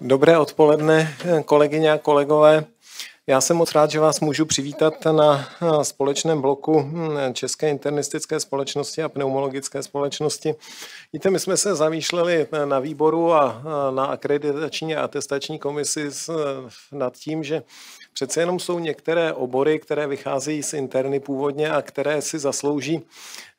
Dobré odpoledne, kolegyně a kolegové. Já jsem moc rád, že vás můžu přivítat na společném bloku České internistické společnosti a pneumologické společnosti. Víte, my jsme se zamýšleli na výboru a na akreditační a atestační komisi nad tím, že přece jenom jsou některé obory, které vycházejí z interny původně a které si zaslouží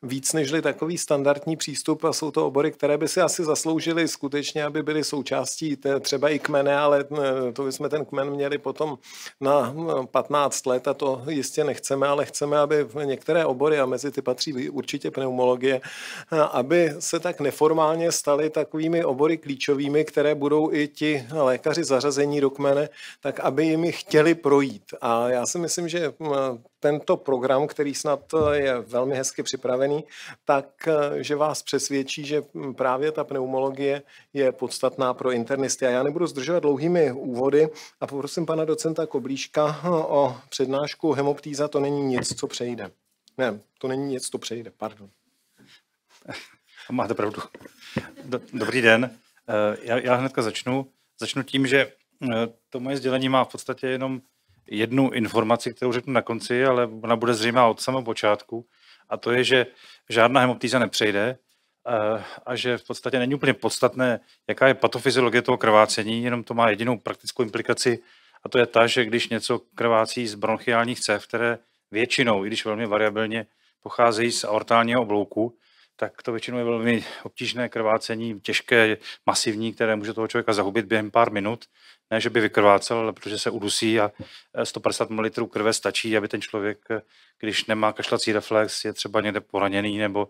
víc nežli takový standardní přístup a jsou to obory, které by si asi zasloužily skutečně, aby byly součástí té, třeba i kmene, ale eh, to bychom ten kmen měli potom na 15 hm, let a to jistě nechceme, ale chceme, aby některé obory, a mezi ty patří určitě pneumologie, eh, aby se tak neformálně staly takovými obory klíčovými, které budou i ti lékaři zařazení do kmene, tak aby jimi chtěli projít. A já si myslím, že hm, tento program, který snad eh, je velmi hezky připravený, tak eh, že vás přesvědčí, že hm, právě ta pneumologie je podstatná pro internisty. A já nebudu zdržovat dlouhými úvody a poprosím pana docenta Koblíška hm, o přednášku Hemoptýza to není nic, co přejde. Ne, to není nic, co přejde, pardon. Máte pravdu. Dobrý den. Eh, já, já hnedka začnu. Začnu tím, že to moje sdělení má v podstatě jenom jednu informaci, kterou řeknu na konci, ale ona bude zřejmá od samého počátku, a to je, že žádná hemoptýza nepřejde a, eh, a že v podstatě není úplně podstatné, jaká je patofyziologie toho krvácení, jenom to má jedinou praktickou implikaci, a to je ta, že když něco krvácí z bronchiálních cév, které většinou, i když velmi variabilně, pocházejí z aortálního oblouku, tak to většinou je velmi obtížné krvácení, těžké, masivní, které může toho člověka zahubit během pár minut ne, že by vykrvácel, ale protože se udusí a 150 eh, ml krve stačí, aby ten člověk, eh, když nemá kašlací reflex, je třeba někde poraněný nebo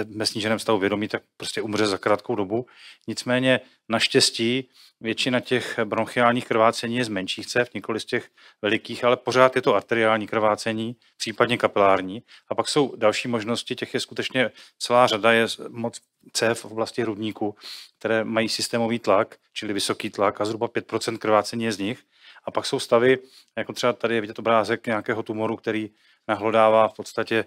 eh, ve sníženém stavu vědomí, tak prostě umře za krátkou dobu. Nicméně Naštěstí většina těch bronchiálních krvácení je z menších cév, nikoli z těch velikých, ale pořád je to arteriální krvácení, případně kapilární. A pak jsou další možnosti, těch je skutečně celá řada, je moc cév v oblasti hrudníku, které mají systémový tlak, čili vysoký tlak a zhruba 5% krvácení je z nich. A pak jsou stavy, jako třeba tady je vidět obrázek nějakého tumoru, který nahlodává v podstatě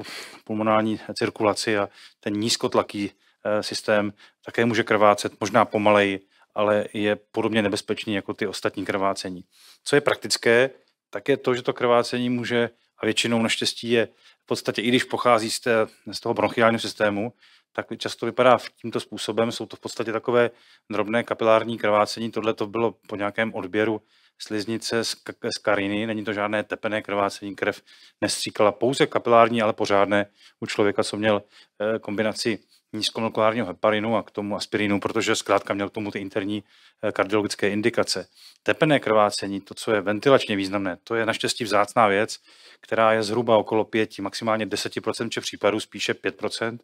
eh, pulmonální cirkulaci a ten nízkotlaký Eh, systém také může krvácet, možná pomaleji, ale je podobně nebezpečný jako ty ostatní krvácení. Co je praktické, tak je to, že to krvácení může, a většinou naštěstí je v podstatě, i když pochází z, té, z toho bronchiálního systému, tak často vypadá v tímto způsobem. Jsou to v podstatě takové drobné kapilární krvácení. Tohle to bylo po nějakém odběru sliznice z, k- z kariny. Není to žádné tepené krvácení, krev nestříkala pouze kapilární, ale pořádné u člověka, co měl eh, kombinaci nízkomolekulárního heparinu a k tomu aspirinu, protože zkrátka měl k tomu ty interní eh, kardiologické indikace. Tepené krvácení, to, co je ventilačně významné, to je naštěstí vzácná věc, která je zhruba okolo 5, maximálně 10% či případů, spíše 5%. Na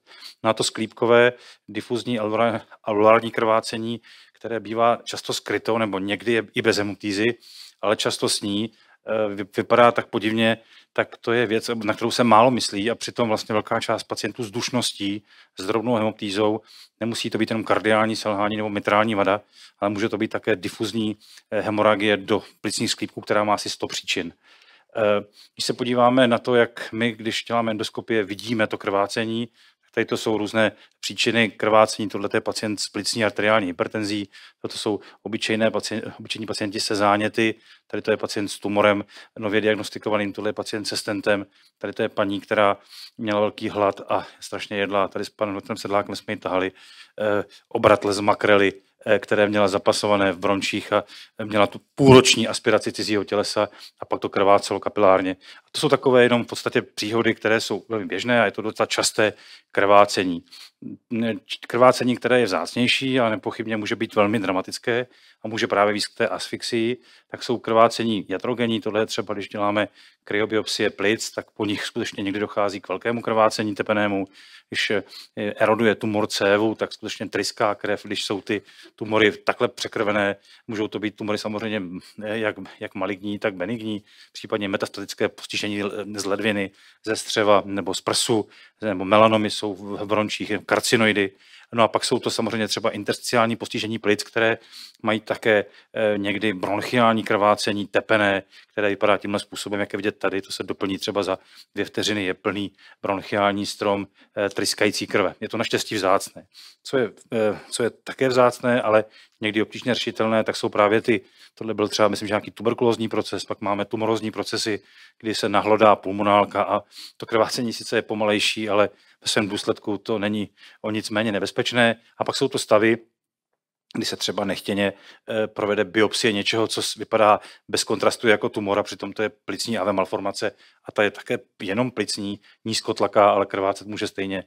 no to sklípkové difuzní alveolární krvácení, které bývá často skryto nebo někdy je i bez emutízy, ale často s ní Eh, vypadá tak podivně, tak to je věc, na kterou se málo myslí a přitom vlastně velká část pacientů s dušností, s drobnou hemoptýzou, nemusí to být jenom kardiální selhání nebo mitrální vada, ale může to být také difuzní eh, hemoragie do plicních sklípků, která má asi 100 příčin. Eh, když se podíváme na to, jak my, když děláme endoskopie, vidíme to krvácení, Tady to jsou různé příčiny krvácení. Tohle je pacient s plicní arteriální hypertenzí, toto jsou obyčejné pacient, obyčejní pacienti se záněty, tady to je pacient s tumorem nově diagnostikovaným, tohle je pacient se stentem, tady to je paní, která měla velký hlad a strašně jedla. Tady s panem doktorem Sedlákem jsme ji tahali Eh, obratle z makrely, eh, které měla zapasované v brončích a měla tu půlroční aspiraci cizího tělesa a pak to krvácelo kapilárně. A to jsou takové jenom v podstatě příhody, které jsou velmi běžné a je to docela časté krvácení krvácení, které je vzácnější a nepochybně může být velmi dramatické a může právě víc té asfixii, tak jsou krvácení jatrogení. tohle je třeba, když děláme kryobiopsie plic, tak po nich skutečně někdy dochází k velkému krvácení tepenému, když eh, eroduje tumor cévu, tak skutečně tryská krev, když jsou ty tumory takhle překrvené, můžou to být tumory samozřejmě eh, jak, jak maligní, tak benigní, případně metastatické postižení z ledviny, ze střeva nebo z prsu, nebo melanomy jsou v bronších, karcinoidy, No a pak jsou to samozřejmě třeba intersticiální postižení plic, které mají také eh, někdy bronchiální krvácení, tepené, které vypadá tímhle způsobem, jak je vidět tady. To se doplní třeba za dvě vteřiny, je plný bronchiální strom eh, tryskající krve. Je to naštěstí vzácné. Co je, eh, co je také vzácné, ale někdy obtížně řešitelné, tak jsou právě ty, tohle byl třeba, myslím, že nějaký tuberkulózní proces, pak máme tumorozní procesy, kdy se nahlodá pulmonálka a to krvácení sice je pomalejší, ale ve svém důsledku to není o nic méně nebezpečné. A pak jsou to stavy, kdy se třeba nechtěně eh, provede biopsie něčeho, co vypadá bez kontrastu jako tumora, přitom to je plicní AV malformace a ta je také jenom plicní, nízkotlaká, ale krvácet může stejně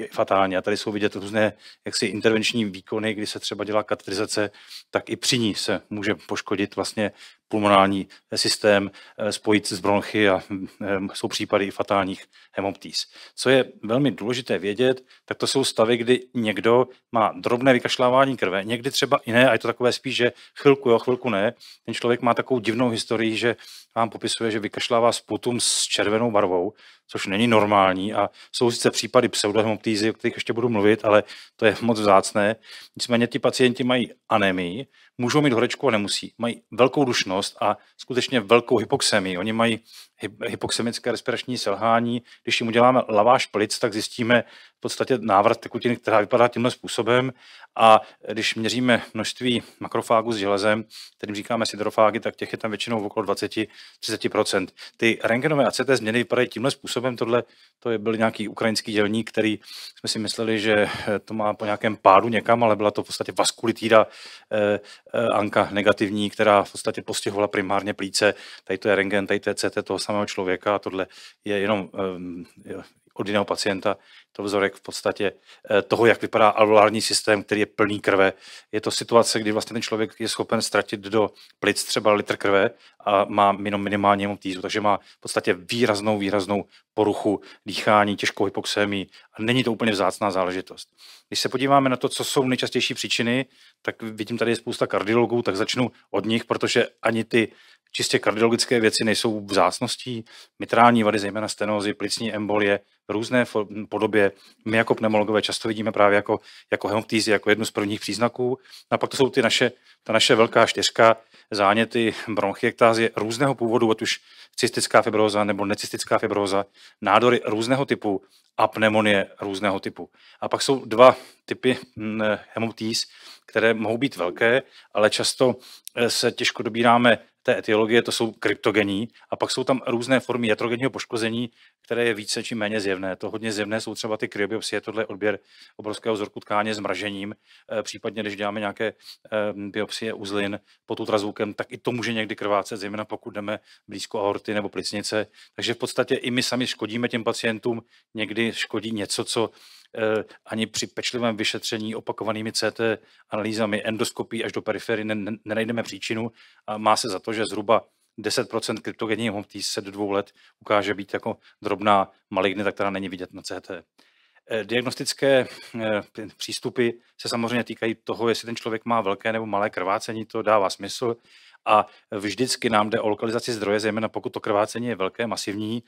e, fatálně. A tady jsou vidět různé jaksi intervenční výkony, kdy se třeba dělá katrizace, tak i při ní se může poškodit vlastně pulmonální eh, systém, e, spojit s bronchy a e, jsou případy i fatálních hemoptýz. Co je velmi důležité vědět, tak to jsou stavy, kdy někdo má drobné vykašlávání krve, někdy třeba i ne, a je to takové spíš, že chvilku jo, chvilku ne. Ten člověk má takovou divnou historii, že vám popisuje, že vykašlává sputum z s červenou barvou, což není normální a jsou sice případy pseudohemoptýzy, o kterých ještě budu mluvit, ale to je moc vzácné. Nicméně ti pacienti mají anemii, můžou mít horečku a nemusí. Mají velkou dušnost a skutečně velkou hypoxemii. Oni mají hypoxemické respirační selhání. Když jim uděláme laváš plic, tak zjistíme v podstatě návrat tekutiny, která vypadá tímhle způsobem. A když měříme množství makrofágu s železem, kterým říkáme siderofágy, tak těch je tam většinou v okolo 20-30 Ty rengenové a CT změny vypadají tímhle způsobem způsobem tohle, to je, byl nějaký ukrajinský dělník, který jsme si mysleli, že eh, to má po nějakém pádu někam, ale byla to v podstatě vaskulitída eh, eh, Anka negativní, která v podstatě postihovala primárně plíce. Tady to je rengen, tady to je CT toho samého člověka a tohle je jenom eh, od jiného pacienta, to vzorek v podstatě eh, toho, jak vypadá alveolární systém, který je plný krve. Je to situace, kdy vlastně ten člověk je schopen ztratit do plic třeba litr krve a má jenom minimálně hemotýzu, takže má v podstatě výraznou, výraznou poruchu dýchání, těžkou hypoxémii a není to úplně vzácná záležitost. Když se podíváme na to, co jsou nejčastější příčiny, tak vidím tady je spousta kardiologů, tak začnu od nich, protože ani ty čistě kardiologické věci nejsou vzácností. Mitrální vady, zejména stenózy, plicní embolie, různé podobě dlouhodobě my jako pneumologové často vidíme právě jako, jako hemoptýzy, jako jednu z prvních příznaků. No a pak to jsou ty naše, ta naše velká čtyřka, záněty, bronchiektázie různého původu, ať už cystická fibroza nebo necystická fibroza, nádory různého typu a pneumonie různého typu. A pak jsou dva typy mm, hemoptýz, které mohou být velké, ale často eh, se těžko dobíráme té etiologie, to jsou kryptogení, a pak jsou tam různé formy jatrogenního poškození, které je více či méně zjevné. To hodně zjevné jsou třeba ty kryobiopsie, tohle je odběr obrovského vzorku tkáně zmražením, eh, případně když děláme nějaké eh, biopsie uzlin pod ultrazvukem, tak i to může někdy krvácet, zejména pokud jdeme blízko aorty nebo plicnice. Takže v podstatě i my sami škodíme těm pacientům, někdy škodí něco, co Eh, ani při pečlivém vyšetření opakovanými CT analýzami endoskopí až do periferie nenajdeme příčinu a má se za to, že zhruba 10% kryptogenního hmoty se do dvou let ukáže být jako drobná malignita, která není vidět na CT. Eh, diagnostické eh, přístupy se samozřejmě týkají toho, jestli ten člověk má velké nebo malé krvácení, to dává smysl. A vždycky nám jde o lokalizaci zdroje, zejména pokud to krvácení je velké, masivní,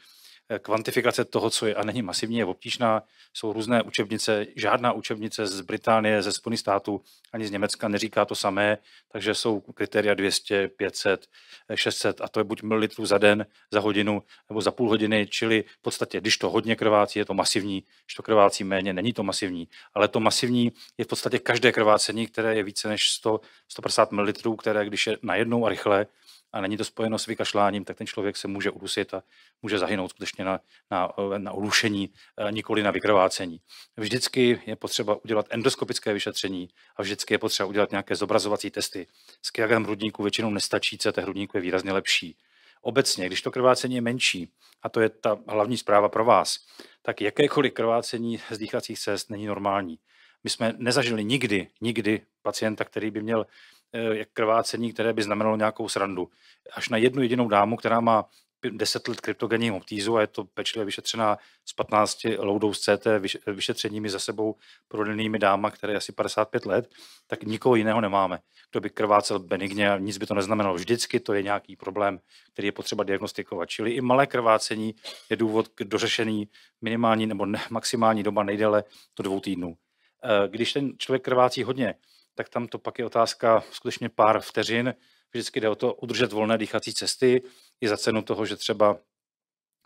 Eh, kvantifikace toho, co je a není masivní, je obtížná. Jsou různé učebnice, žádná učebnice z Británie, ze Spojených států ani z Německa neříká to samé, takže jsou kritéria 200, 500, 600 a to je buď mililitrů za den, za hodinu nebo za půl hodiny, čili v podstatě, když to hodně krvácí, je to masivní, když to krvácí méně, není to masivní, ale to masivní je v podstatě každé krvácení, které je více než 100, 150 ml, které když je najednou a rychle, a není to spojeno s vykašláním, tak ten člověk se může udusit a může zahynout skutečně na, na, na ulušení, eh, nikoli na vykrvácení. Vždycky je potřeba udělat endoskopické vyšetření a vždycky je potřeba udělat nějaké zobrazovací testy. S Skiagram hrudníku většinou nestačí, CT hrudníku je výrazně lepší. Obecně, když to krvácení je menší, a to je ta hlavní zpráva pro vás, tak jakékoliv krvácení z dýchacích cest není normální. My jsme nezažili nikdy, nikdy pacienta, který by měl Eh, jak krvácení, které by znamenalo nějakou srandu. Až na jednu jedinou dámu, která má 10 let kryptogenní optízu a je to pečlivě vyšetřená s 15 loudou z CT vyšetřeními za sebou prodenými dáma, které je asi 55 let, tak nikoho jiného nemáme. Kdo by krvácel benigně a nic by to neznamenalo. Vždycky to je nějaký problém, který je potřeba diagnostikovat. Čili i malé krvácení je důvod k dořešení minimální nebo ne, maximální doba nejdéle do dvou týdnů. Eh, když ten člověk krvácí hodně, tak tam to pak je otázka skutečně pár vteřin. Vždycky jde o to udržet volné dýchací cesty i za cenu toho, že třeba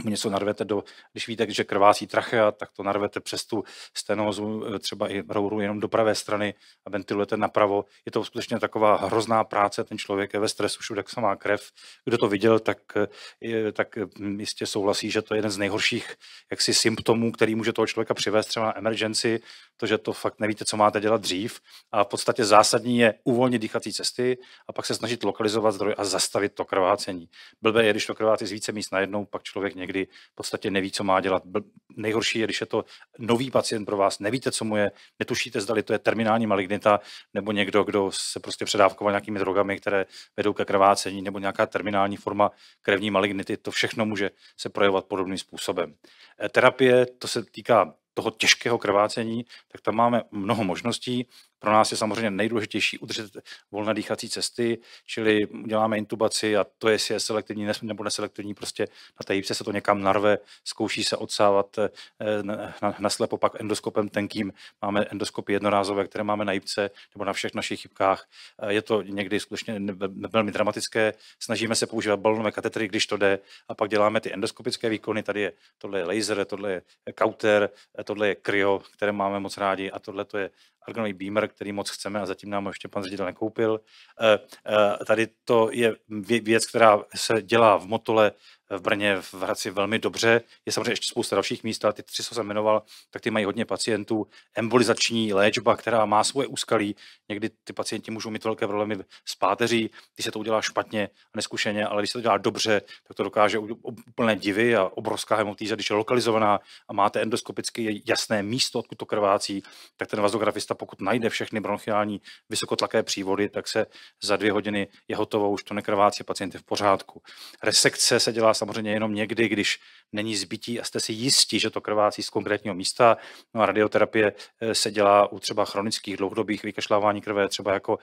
něco narvete do, když víte, že krvácí trachea, tak to narvete přes tu stenózu, e, třeba i rouru jenom do pravé strany a ventilujete napravo. Je to skutečně taková hrozná práce, ten člověk je ve stresu, všude jak má krev. Kdo to viděl, tak, e, tak e, jistě souhlasí, že to je jeden z nejhorších jaksi symptomů, který může toho člověka přivést třeba na emergenci, to, že to fakt nevíte, co máte dělat dřív. A v podstatě zásadní je uvolnit dýchací cesty a pak se snažit lokalizovat zdroj a zastavit to krvácení. Blbé je, když to krvácí z více míst najednou, pak člověk někde někdy v podstatě neví, co má dělat. Nejhorší je, když je to nový pacient pro vás, nevíte, co mu je, netušíte, zdali to je terminální malignita nebo někdo, kdo se prostě předávkoval nějakými drogami, které vedou ke krvácení, nebo nějaká terminální forma krevní malignity. To všechno může se projevovat podobným způsobem. E, terapie, to se týká toho těžkého krvácení, tak tam máme mnoho možností. Pro nás je samozřejmě nejdůležitější udržet volné dýchací cesty, čili děláme intubaci a to, jestli je selektivní nebo neselektivní, prostě na té jípce se to někam narve, zkouší se odsávat eh, naslepo pak endoskopem tenkým. Máme endoskopy jednorázové, které máme na jípce nebo na všech našich chybkách. Eh, je to někdy skutečně velmi dramatické. Snažíme se používat balonové katetry, když to jde, a pak děláme ty endoskopické výkony. Tady je tohle je laser, tohle je kauter, eh, tohle je kryo, které máme moc rádi a tohle to je Argonový Beamer, který moc chceme a zatím nám ještě pan ředitel nekoupil. Eh, eh, tady to je věc, která se dělá v Motole v Brně, v Hradci velmi dobře. Je samozřejmě ještě spousta dalších míst, ale ty tři, co jsem jmenoval, tak ty mají hodně pacientů. Embolizační léčba, která má svoje úskalí. Někdy ty pacienti můžou mít velké problémy s páteří, když se to udělá špatně a neskušeně, ale když se to dělá dobře, tak to dokáže úplné divy a obrovská hemotýza, když je lokalizovaná a máte endoskopicky jasné místo, odkud to krvácí, tak ten vazografista, pokud najde všechny bronchiální vysokotlaké přívody, tak se za dvě hodiny je hotovo, už to nekrvácí, pacient je v pořádku. Resekce se dělá samozřejmě jenom někdy, když není zbytí a jste si jistí, že to krvácí z konkrétního místa. No a radioterapie eh, se dělá u třeba chronických dlouhodobých vykašlávání krve, třeba jako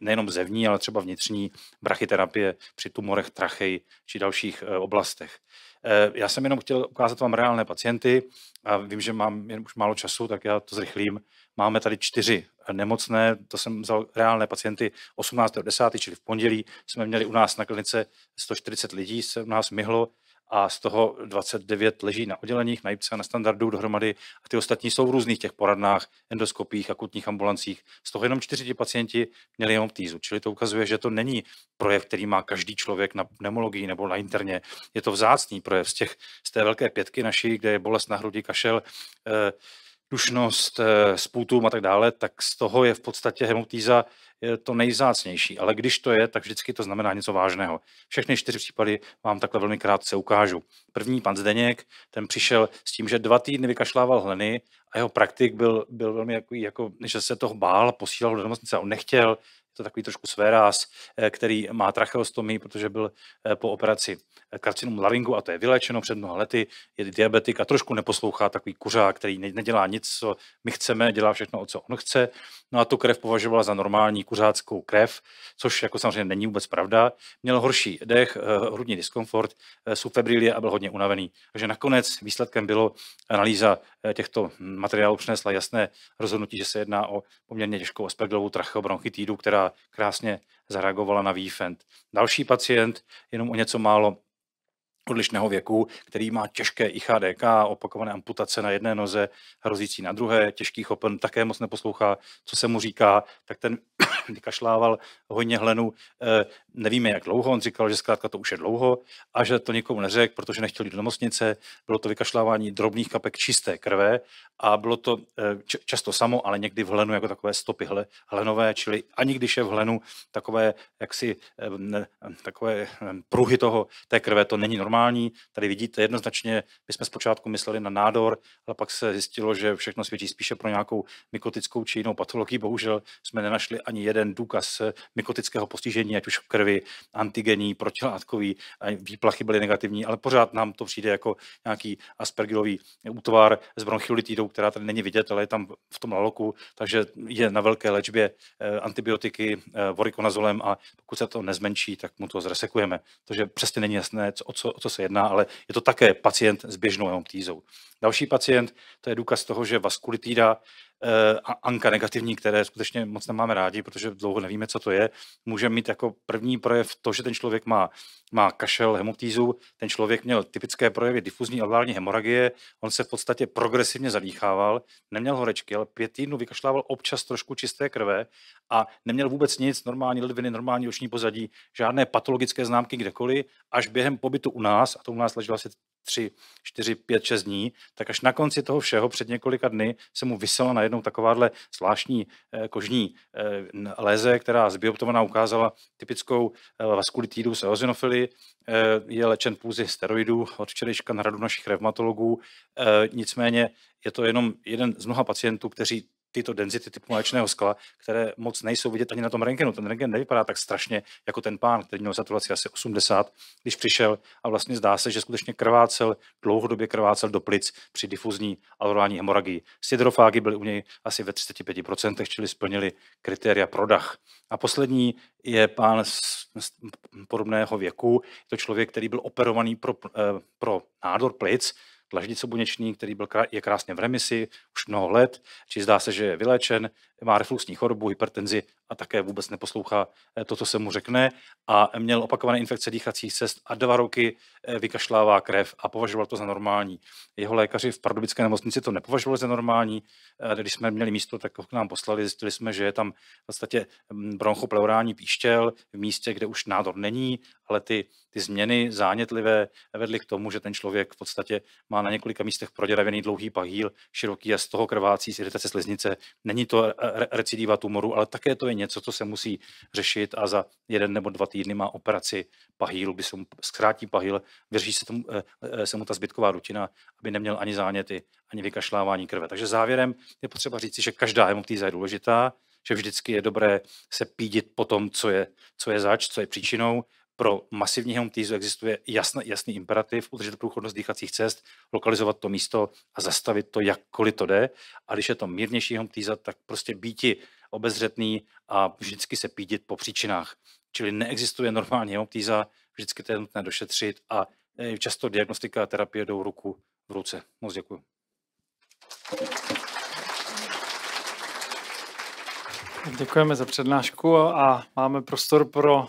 nejenom zevní, ale třeba vnitřní brachyterapie při tumorech trachej či dalších eh, oblastech. Eh, já jsem jenom chtěl ukázat vám reálné pacienty a vím, že mám jen už málo času, tak já to zrychlím. Máme tady čtyři nemocné, to jsem vzal reálné pacienty 18.10., čili v pondělí, jsme měli u nás na klinice 140 lidí, se u nás myhlo a z toho 29 leží na odděleních, na IPCE, na standardu dohromady a ty ostatní jsou v různých těch poradnách, endoskopích, akutních ambulancích. Z toho jenom čtyři pacienti měli jenom týzu, čili to ukazuje, že to není projev, který má každý člověk na pneumologii nebo na interně. Je to vzácný projev z, těch, z té velké pětky naší, kde je bolest na hrudi, kašel, eh, dušnost, eh, spoutům a tak dále, tak z toho je v podstatě hemoptýza eh, to nejzácnější. Ale když to je, tak vždycky to znamená něco vážného. Všechny čtyři případy vám takhle velmi krátce ukážu. První, pan Zdeněk, ten přišel s tím, že dva týdny vykašlával hleny a jeho praktik byl, byl velmi jako, jako, že se toho bál, posílal do nemocnice a on nechtěl, to je takový trošku svéráz, eh, který má tracheostomii, protože byl eh, po operaci eh, karcinum laringu a to je vylečeno před mnoha lety, je diabetik a trošku neposlouchá takový kuřák, který nedělá nic, co my chceme, dělá všechno, co on chce. No a tu krev považovala za normální kuřáckou krev, což jako samozřejmě není vůbec pravda. Měl horší dech, hrudní diskomfort, subfebrilie a byl hodně unavený. Takže nakonec výsledkem bylo analýza těchto materiálů přinesla jasné rozhodnutí, že se jedná o poměrně těžkou aspergilovou tracheobronchitídu, která krásně zareagovala na výfend. Další pacient, jenom o něco málo odlišného věku, který má těžké IHDK, opakované amputace na jedné noze, hrozící na druhé, těžký chopen, také moc neposlouchá, co se mu říká, tak ten vykašlával hojně hlenu. Eh, nevíme jak dlouho, on říkal, že zkrátka to už je dlouho a že to nikomu neřekl, protože nechtěl jít do nemocnice, bylo to vykašlávání drobných kapek čisté krve a bylo to eh, často samo, ale někdy v hlenu jako takové stopy hlenové, čili ani když je v hlenu takové, jaksi, eh, takové hm, pruhy toho, té krve, to není normální. Tady vidíte jednoznačně, my jsme zpočátku mysleli na nádor, ale pak se zjistilo, že všechno svědčí spíše pro nějakou mykotickou či jinou patologii. Bohužel jsme nenašli ani jeden důkaz mykotického postižení, ať už v krvi rezervy antigenní, protilátkový, výplachy byly negativní, ale pořád nám to přijde jako nějaký aspergilový útvar s bronchiolitidou, která tady není vidět, ale je tam v tom laloku, takže je na velké léčbě eh, antibiotiky eh, vorikonazolem a pokud se to nezmenší, tak mu to zresekujeme. Takže přesně není jasné, o co, o co se jedná, ale je to také pacient s běžnou hemoptýzou. Další pacient, to je důkaz toho, že vaskulitída Anka negativní, které skutečně moc nemáme rádi, protože dlouho nevíme, co to je, může mít jako první projev to, že ten člověk má, má kašel, hemoptýzu, ten člověk měl typické projevy difuzní alvární hemoragie, on se v podstatě progresivně zadýchával, neměl horečky, ale pět týdnů vykašlával občas trošku čisté krve a neměl vůbec nic, normální ledviny, normální oční pozadí, žádné patologické známky kdekoliv, až během pobytu u nás, a to u nás leželo asi tři, čtyři, pět šest dní, tak až na konci toho všeho před několika dny se mu vysela najednou takováhle zvláštní eh, kožní eh, léze, která zbioptovaná ukázala typickou eh, vaskulitídu se ozinofily. je lečen pouze steroidů od včerejška na radu našich revmatologů, nicméně je to jenom jeden z mnoha pacientů, kteří tyto denzity typu mléčného skla, které moc nejsou vidět ani na tom rengenu. Ten rengen nevypadá tak strašně jako ten pán, který měl saturaci asi 80, když přišel a vlastně zdá se, že skutečně krvácel, dlouhodobě krvácel do plic při difuzní aurální hemoragii. Sidrofágy byly u něj asi ve 35%, čili splnili kritéria dach. A poslední je pán z podobného věku. Je to člověk, který byl operovaný pro, eh, pro nádor plic, dlaždice buněční, který byl, je krásně v remisi už mnoho let, či zdá se, že je vyléčen, má refluxní chorobu, hypertenzi a také vůbec neposlouchá eh, to, co se mu řekne a měl opakované infekce dýchacích cest a dva roky eh, vykašlává krev a považoval to za normální. Jeho lékaři v Pardubické nemocnici to nepovažovali za normální. Eh, když jsme měli místo, tak ho k nám poslali, zjistili jsme, že je tam v podstatě mm, bronchopleurální píštěl v místě, kde už nádor není ale ty, ty změny zánětlivé vedly k tomu, že ten člověk v podstatě má na několika místech proděravený dlouhý pahýl, široký a z toho krvácí z iritace sliznice. Není to recidiva tumoru, ale také to je něco, co se musí řešit a za jeden nebo dva týdny má operaci pahýlu, by se mu zkrátí pahýl, vyřeší se, tomu, eh, eh, se mu ta zbytková rutina, aby neměl ani záněty, ani vykašlávání krve. Takže závěrem je potřeba říci, že každá hemoptýza je důležitá, že vždycky je dobré se pídit po tom, co je, co je zač, co je příčinou, pro masivní hemoptýzu existuje jasný, jasný imperativ udržet průchodnost dýchacích cest, lokalizovat to místo a zastavit to, jakkoliv to jde. A když je to mírnější hemoptýza, tak prostě býti obezřetný a vždycky se pídit po příčinách. Čili neexistuje normální hemoptýza, vždycky to je nutné došetřit a eh, často diagnostika a terapie jdou ruku v ruce. Moc děkuji. Děkujeme za přednášku a máme prostor pro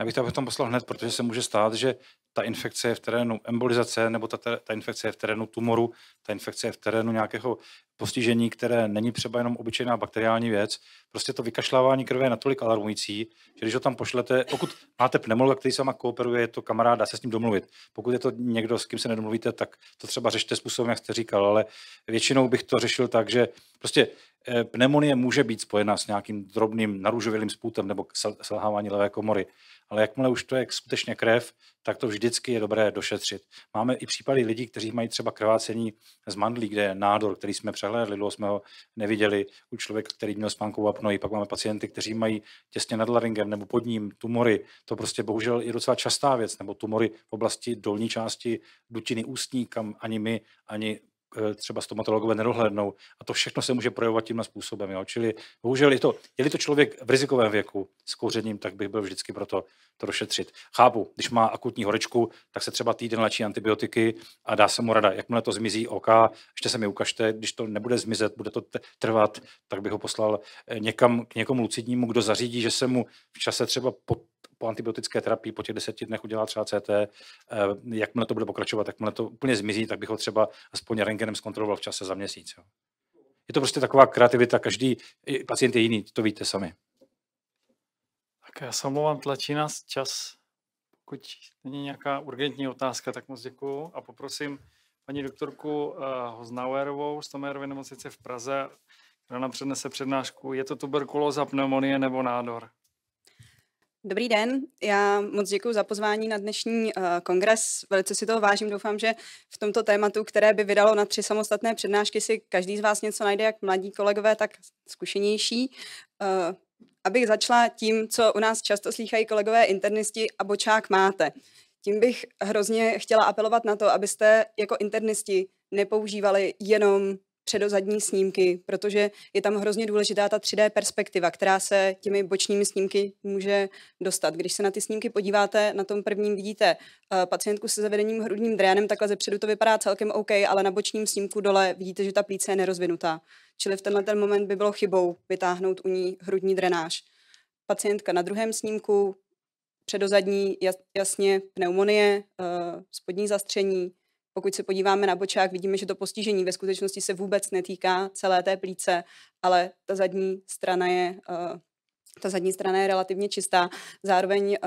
Já bych to potom poslal hned, protože se může stát, že ta infekce je v terénu embolizace, nebo ta, ta infekce je v terénu tumoru, ta infekce je v terénu nějakého postižení, které není třeba jenom obyčejná bakteriální věc. Prostě to vykašlávání krve je natolik alarmující, že když ho tam pošlete, pokud máte pneumologa, který sama kooperuje, je to kamarád, dá se s ním domluvit. Pokud je to někdo, s kým se nedomluvíte, tak to třeba řešte způsobem, jak jste říkal, ale většinou bych to řešil tak, že prostě Eh, pneumonie může být spojena s nějakým drobným narůžovělým spůtem nebo selhávání levé komory, ale jakmile už to je skutečně krev, tak to vždycky je dobré došetřit. Máme i případy lidí, kteří mají třeba krvácení z mandlí, kde je nádor, který jsme přehlédli, dlouho jsme ho neviděli, u člověka, který měl spánkovou apnoji, pak máme pacienty, kteří mají těsně nad laringem nebo pod ním tumory. To prostě bohužel je docela častá věc, nebo tumory v oblasti dolní části dutiny ústní, kam ani my, ani Eh, třeba stomatologové nedohlednou. A to všechno se může projevovat tímhle způsobem. Jo? Čili bohužel je to, je to člověk v rizikovém věku s kouřením, tak bych byl vždycky pro to, to došetřit. Chápu, když má akutní horečku, tak se třeba týden léčí antibiotiky a dá se mu rada, jakmile to zmizí OK, ještě se mi ukažte, když to nebude zmizet, bude to trvat, tak bych ho poslal eh, někam k někomu lucidnímu, kdo zařídí, že se mu v čase třeba po po antibiotické terapii po těch deseti dnech udělá třeba CT, eh, jakmile to bude pokračovat, jakmile to úplně zmizí, tak bych ho třeba aspoň rengenem zkontroloval v čase za měsíc. Jo. Je to prostě taková kreativita, každý pacient je jiný, to víte sami. Tak já se tlačí nás čas. Pokud není nějaká urgentní otázka, tak moc děkuju a poprosím paní doktorku eh, Hoznauerovou z Tomérovy nemocnice v Praze, která nám přednese přednášku Je to tuberkulóza, pneumonie nebo nádor? Dobrý den, já moc děkuji za pozvání na dnešní uh, kongres. Velice si toho vážím, doufám, že v tomto tématu, které by vydalo na tři samostatné přednášky, si každý z vás něco najde, jak mladí kolegové, tak zkušenější. Uh, abych začala tím, co u nás často slýchají kolegové internisti a bočák máte. Tím bych hrozně chtěla apelovat na to, abyste jako internisti nepoužívali jenom předozadní snímky, protože je tam hrozně důležitá ta 3D perspektiva, která se těmi bočními snímky může dostat. Když se na ty snímky podíváte, na tom prvním vidíte eh, pacientku se zavedením hrudním drénem, takhle ze předu to vypadá celkem OK, ale na bočním snímku dole vidíte, že ta plíce je nerozvinutá. Čili v tenhle ten moment by bylo chybou vytáhnout u ní hrudní drenáž. Pacientka na druhém snímku předozadní jasně pneumonie, eh, spodní zastření, pokud se podíváme na bočák, vidíme, že to postižení ve skutečnosti se vůbec netýká celé té plíce, ale ta zadní strana je uh, ta zadní strana je relativně čistá. Zároveň eh,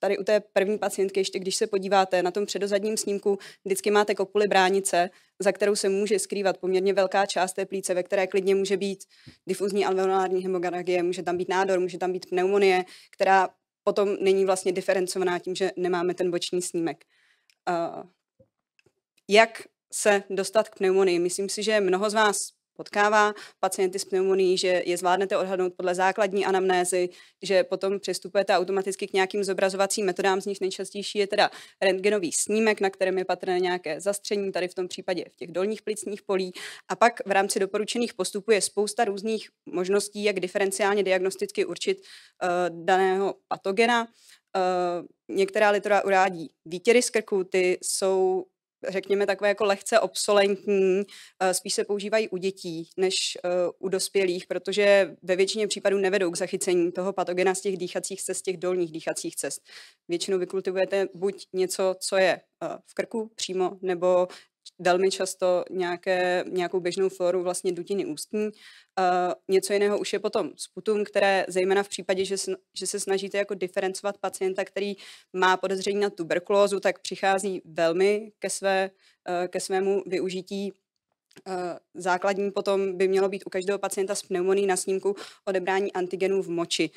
tady u té první pacientky, ještě když se podíváte na tom předozadním snímku, vždycky máte kopuli bránice, za kterou se může skrývat poměrně velká část té plíce, ve které klidně může být difuzní alveolární hemogaragie, může tam být nádor, může tam být pneumonie, která potom není vlastně diferencovaná tím, že nemáme ten boční snímek. Eh, jak se dostat k pneumonii? Myslím si, že mnoho z vás potkává pacienty s pneumonií, že je zvládnete odhadnout podle základní anamnézy, že potom přistupujete automaticky k nějakým zobrazovacím metodám, z nich nejčastější je teda rentgenový snímek, na kterém je patrné nějaké zastření, tady v tom případě v těch dolních plicních polí. A pak v rámci doporučených postupů je spousta různých možností, jak diferenciálně diagnosticky určit uh, daného patogena. Uh, některá litera urádí výtěry z krku, ty jsou řekněme, takové jako lehce obsolentní, eh, spíš se používají u dětí než eh, u dospělých, protože ve většině případů nevedou k zachycení toho patogena z těch dýchacích cest, z těch dolních dýchacích cest. Většinou vykultivujete buď něco, co je eh, v krku přímo, nebo velmi často nějaké, nějakou běžnou floru vlastně dutiny ústní. Uh, něco jiného už je potom sputum, které zejména v případě, že, že se snažíte jako diferencovat pacienta, který má podezření na tuberkulózu, tak přichází velmi ke, své, uh, ke svému využití eh, Základní potom by mělo být u každého pacienta s pneumonií na snímku odebrání antigenů v moči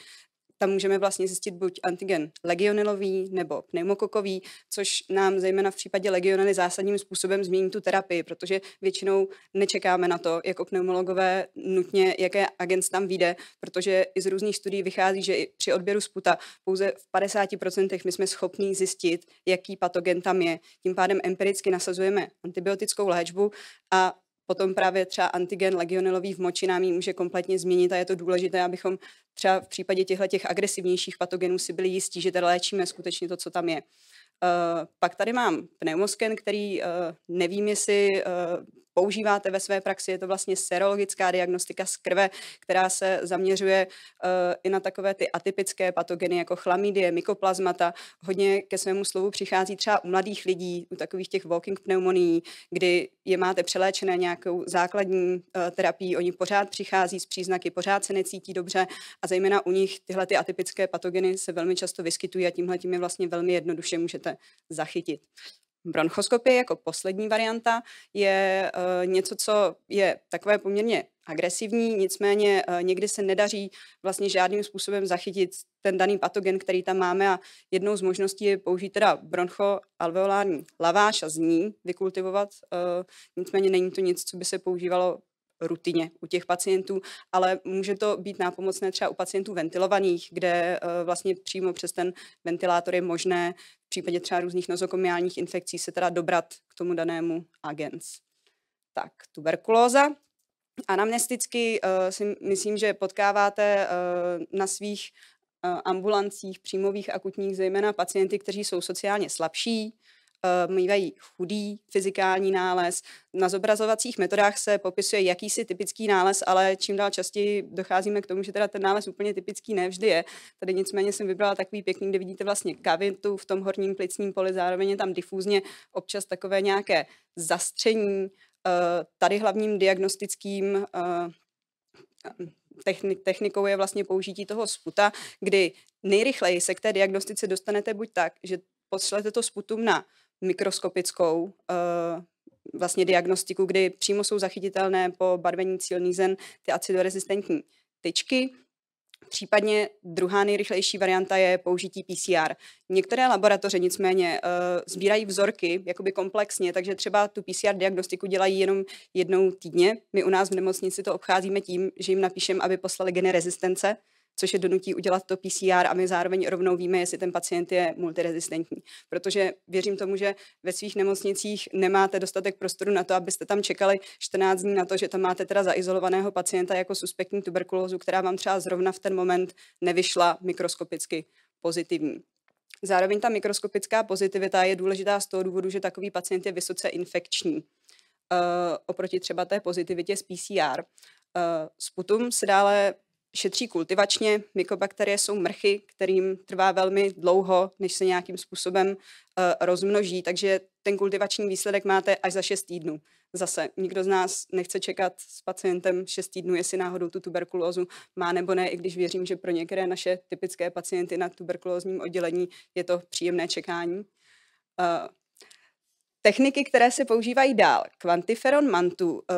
tam můžeme vlastně zjistit buď antigen legionelový nebo pneumokokový, což nám zejména v případě legionely zásadním způsobem změní tu terapii, protože většinou nečekáme na to, jako pneumologové nutně, jaké agens tam vyjde, protože i z různých studií vychází, že i při odběru sputa pouze v 50% my jsme schopni zjistit, jaký patogen tam je. Tím pádem empiricky nasazujeme antibiotickou léčbu a Potom právě třeba antigen legionelový v moči nám ji může kompletně změnit a je to důležité, abychom třeba v případě těchto těch agresivnějších patogenů si byli jistí, že teda léčíme skutečně to, co tam je. Uh, pak tady mám pneumosken, který uh, nevím, jestli uh, používáte ve své praxi. Je to vlastně serologická diagnostika z krve, která se zaměřuje uh, i na takové ty atypické patogeny jako chlamidie, mykoplazmata. Hodně ke svému slovu přichází třeba u mladých lidí, u takových těch walking pneumonií, kdy je máte přeléčené nějakou základní uh, terapii, oni pořád přichází s příznaky, pořád se necítí dobře a zejména u nich tyhle ty atypické patogeny se velmi často vyskytují a tímhle tím je vlastně velmi jednoduše můžete zachytit. Bronchoskopie jako poslední varianta je eh, něco, co je takové poměrně agresivní, nicméně eh, někdy se nedaří vlastně žádným způsobem zachytit ten daný patogen, který tam máme a jednou z možností je použít teda bronchoalveolární laváš a z ní vykultivovat, eh, nicméně není to nic, co by se používalo rutině u těch pacientů, ale může to být nápomocné třeba u pacientů ventilovaných, kde eh, vlastně přímo přes ten ventilátor je možné v případě třeba různých nozokomiálních infekcí se teda dobrat k tomu danému agens. Tak, tuberkulóza. Anamnesticky uh, si myslím, že potkáváte uh, na svých ambulancích, přímových akutních, zejména pacienty, kteří jsou sociálně slabší, Eh, mývají chudý fyzikální nález. Na zobrazovacích metodách se popisuje jakýsi typický nález, ale čím dál častěji docházíme k tomu, že teda ten nález úplně typický nevždy je. Tady nicméně jsem vybrala takový pěkný, kde vidíte vlastně kavitu v tom horním plicním poli, zároveň je tam difúzně občas takové nějaké zastření. Eh, tady hlavním diagnostickým eh, technikou je vlastně použití toho sputa, kdy nejrychleji se k té diagnostice dostanete buď tak, že pošlete to sputum na mikroskopickou eh, vlastně diagnostiku, kdy přímo jsou zachytitelné po barvení zen ty acidorezistentní tyčky. Případně druhá nejrychlejší varianta je použití PCR. Některé laboratoře nicméně uh, sbírají vzorky jakoby komplexně, takže třeba tu PCR diagnostiku dělají jenom jednou týdně. My u nás v nemocnici to obcházíme tím, že jim napíšeme, aby poslali geny rezistence, což je donutí udělat to PCR a my zároveň rovnou víme, jestli ten pacient je multirezistentní. Protože věřím tomu, že ve svých nemocnicích nemáte dostatek prostoru na to, abyste tam čekali 14 dní na to, že tam máte teda zaizolovaného pacienta jako suspektní tuberkulózu, která vám třeba zrovna v ten moment nevyšla mikroskopicky pozitivní. Zároveň ta mikroskopická pozitivita je důležitá z toho důvodu, že takový pacient je vysoce infekční uh, oproti třeba té pozitivitě z PCR. Uh, eh, sputum se dále šetří kultivačně. Mykobakterie jsou mrchy, kterým trvá velmi dlouho, než se nějakým způsobem uh, rozmnoží, takže ten kultivační výsledek máte až za 6 týdnů. Zase nikdo z nás nechce čekat s pacientem 6 týdnů, jestli náhodou tu tuberkulózu má nebo ne, i když věřím, že pro některé naše typické pacienty na tuberkulózním oddělení je to příjemné čekání. Uh, Techniky, které se používají dál. Kvantiferon mantu, eh,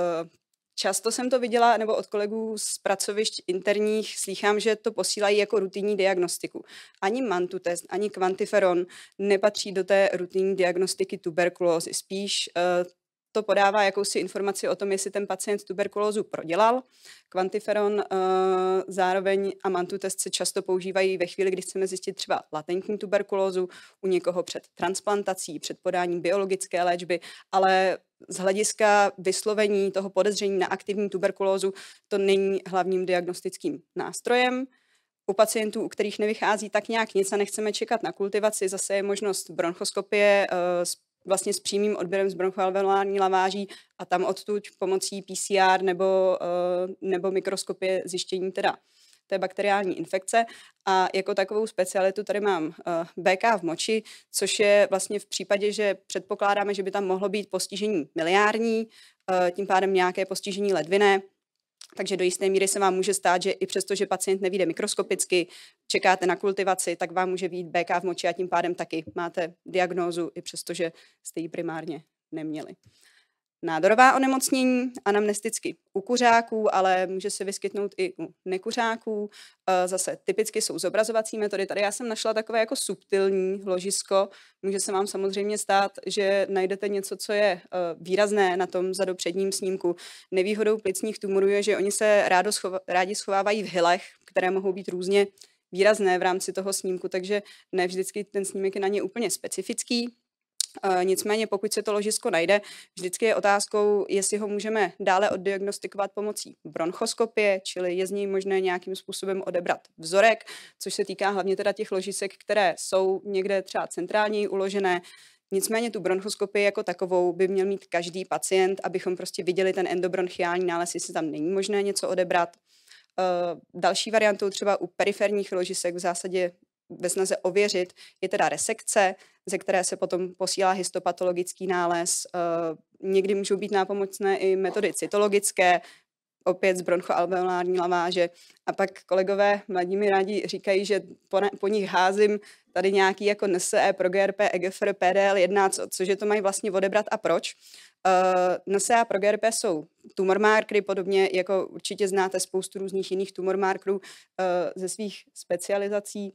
Často jsem to viděla, nebo od kolegů z pracovišť interních slýchám, že to posílají jako rutinní diagnostiku. Ani mantu test, ani kvantiferon nepatří do té rutinní diagnostiky tuberkulózy. Spíš uh, to podává jakousi informaci o tom, jestli ten pacient tuberkulózu prodělal. Kvantiferon, eh, zároveň a mantutest se často používají ve chvíli, kdy chceme zjistit třeba latentní tuberkulózu u někoho před transplantací, před podáním biologické léčby, ale z hlediska vyslovení toho podezření na aktivní tuberkulózu to není hlavním diagnostickým nástrojem. U pacientů, u kterých nevychází tak nějak nic a nechceme čekat na kultivaci, zase je možnost bronchoskopie eh, vlastně s přímým odběrem z bronchoalveolární laváží a tam odtud pomocí PCR nebo, eh, nebo mikroskopie zjištění teda té bakteriální infekce. A jako takovou specialitu tady mám eh, BK v moči, což je vlastně v případě, že předpokládáme, že by tam mohlo být postižení miliární, eh, tím pádem nějaké postižení ledviné, takže do jisté míry se vám může stát, že i přesto, že pacient nevíde mikroskopicky, čekáte na kultivaci, tak vám může být BK v moči a tím pádem taky máte diagnózu, i přestože jste ji primárně neměli. Nádorová onemocnění anamnesticky u kuřáků, ale může se vyskytnout i u nekuřáků. E, zase typicky jsou zobrazovací metody. Tady já jsem našla takové jako subtilní ložisko. Může se vám samozřejmě stát, že najdete něco, co je e, výrazné na tom zadopředním snímku. Nevýhodou plicních tumorů je, že oni se rádo schova- rádi schovávají v hylech, které mohou být různě výrazné v rámci toho snímku, takže ne vždycky ten snímek je na ně úplně specifický. Eh, nicméně, pokud se to ložisko najde, vždycky je otázkou, jestli ho můžeme dále oddiagnostikovat pomocí bronchoskopie, čili je z něj možné nějakým způsobem odebrat vzorek, což se týká hlavně teda těch ložisek, které jsou někde třeba centrálně uložené. Nicméně tu bronchoskopii jako takovou by měl mít každý pacient, abychom prostě viděli ten endobronchiální nález, jestli tam není možné něco odebrat. Eh, další variantou třeba u periferních ložisek v zásadě ve snaze ověřit je teda resekce, ze které se potom posílá histopatologický nález. Eh, někdy můžou být nápomocné i metody cytologické, opět z bronchoalveolární laváže. A pak kolegové mladí mi rádi říkají, že po, po nich házím tady nějaký jako NSE, ProGRP, EGFR, PDL1, co, cože to mají vlastně odebrat a proč. Uh, eh, NSE a ProGRP jsou tumormarkery, podobně jako určitě znáte spoustu různých jiných tumormarkerů uh, ze svých specializací.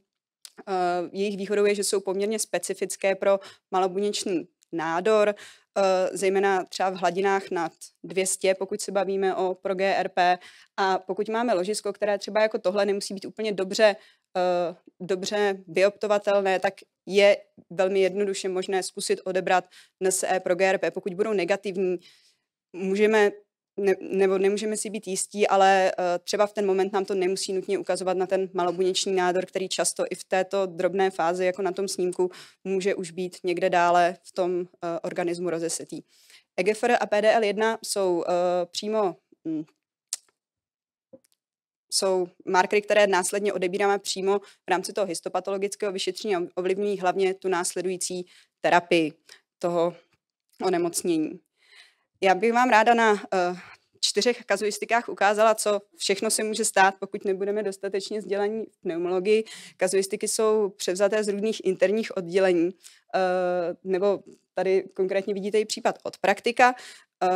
Uh, jejich výhodou je, že jsou poměrně specifické pro malobuněčný nádor, eh, zejména třeba v hladinách nad 200, pokud se bavíme o pro GRP. A pokud máme ložisko, které třeba jako tohle nemusí být úplně dobře, eh, dobře bioptovatelné, tak je velmi jednoduše možné zkusit odebrat NSE pro GRP. Pokud budou negativní, můžeme ne, nebo nemůžeme si být jistí, ale uh, třeba v ten moment nám to nemusí nutně ukazovat na ten malobuněčný nádor, který často i v této drobné fázi, jako na tom snímku, může už být někde dále v tom uh, organismu rozesetý. EGFR a PDL1 jsou uh, přímo hm, jsou markery, které následně odebíráme přímo v rámci toho histopatologického vyšetření a ovlivňují hlavně tu následující terapii toho onemocnění. Já bych vám ráda na eh, čtyřech kazuistikách ukázala, co všechno se může stát, pokud nebudeme dostatečně vzdělaní v pneumologii. Kazuistiky jsou převzaté z různých interních oddělení, eh, nebo tady konkrétně vidíte i případ od praktika. Eh,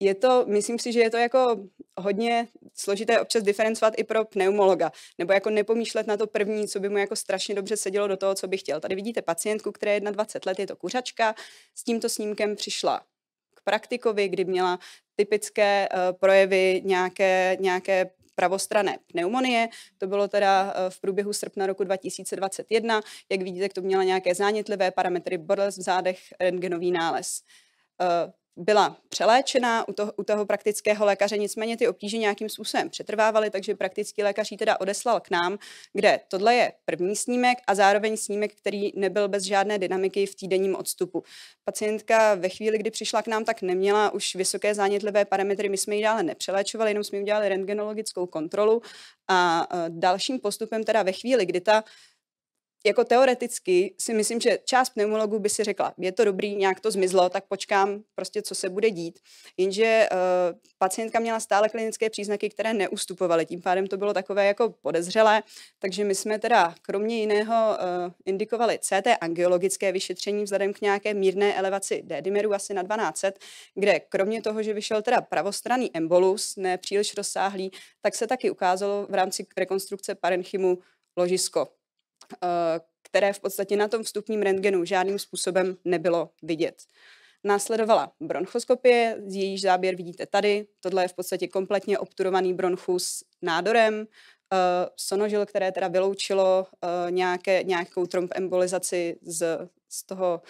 je to, myslím si, že je to jako hodně složité občas diferencovat i pro pneumologa, nebo jako nepomýšlet na to první, co by mu jako strašně dobře sedělo do toho, co by chtěl. Tady vidíte pacientku, která je 21 let, je to kuřačka, s tímto snímkem přišla praktikovi, kdy měla typické eh, projevy nějaké, nějaké pravostrané pneumonie. To bylo teda eh, v průběhu srpna roku 2021. Jak vidíte, to měla nějaké zánětlivé parametry, borles v zádech, rentgenový nález. Eh, byla přeléčena u toho, u toho praktického lékaře, nicméně ty obtíže nějakým způsobem přetrvávaly, takže praktický lékař ji teda odeslal k nám, kde tohle je první snímek a zároveň snímek, který nebyl bez žádné dynamiky v týdenním odstupu. Pacientka ve chvíli, kdy přišla k nám, tak neměla už vysoké zánětlivé parametry, my jsme ji dále nepřeléčovali, jenom jsme ji udělali rentgenologickou kontrolu a e, dalším postupem teda ve chvíli, kdy ta jako teoreticky si myslím, že část pneumologů by si řekla, je to dobrý, nějak to zmizlo, tak počkám prostě, co se bude dít. Jenže uh, pacientka měla stále klinické příznaky, které neustupovaly, tím pádem to bylo takové jako podezřelé, takže my jsme teda kromě jiného uh, indikovali CT angiologické vyšetření vzhledem k nějaké mírné elevaci D-dimeru asi na 12, kde kromě toho, že vyšel teda pravostranný embolus, nepříliš rozsáhlý, tak se taky ukázalo v rámci rekonstrukce parenchymu ložisko Eh, které v podstatě na tom vstupním rentgenu žádným způsobem nebylo vidět. Následovala bronchoskopie, z jejíž záběr vidíte tady. Tohle je v podstatě kompletně obturovaný bronchus nádorem. Eh, Sonožil, které teda vyloučilo eh, nějaké, nějakou trombembolizaci z, z toho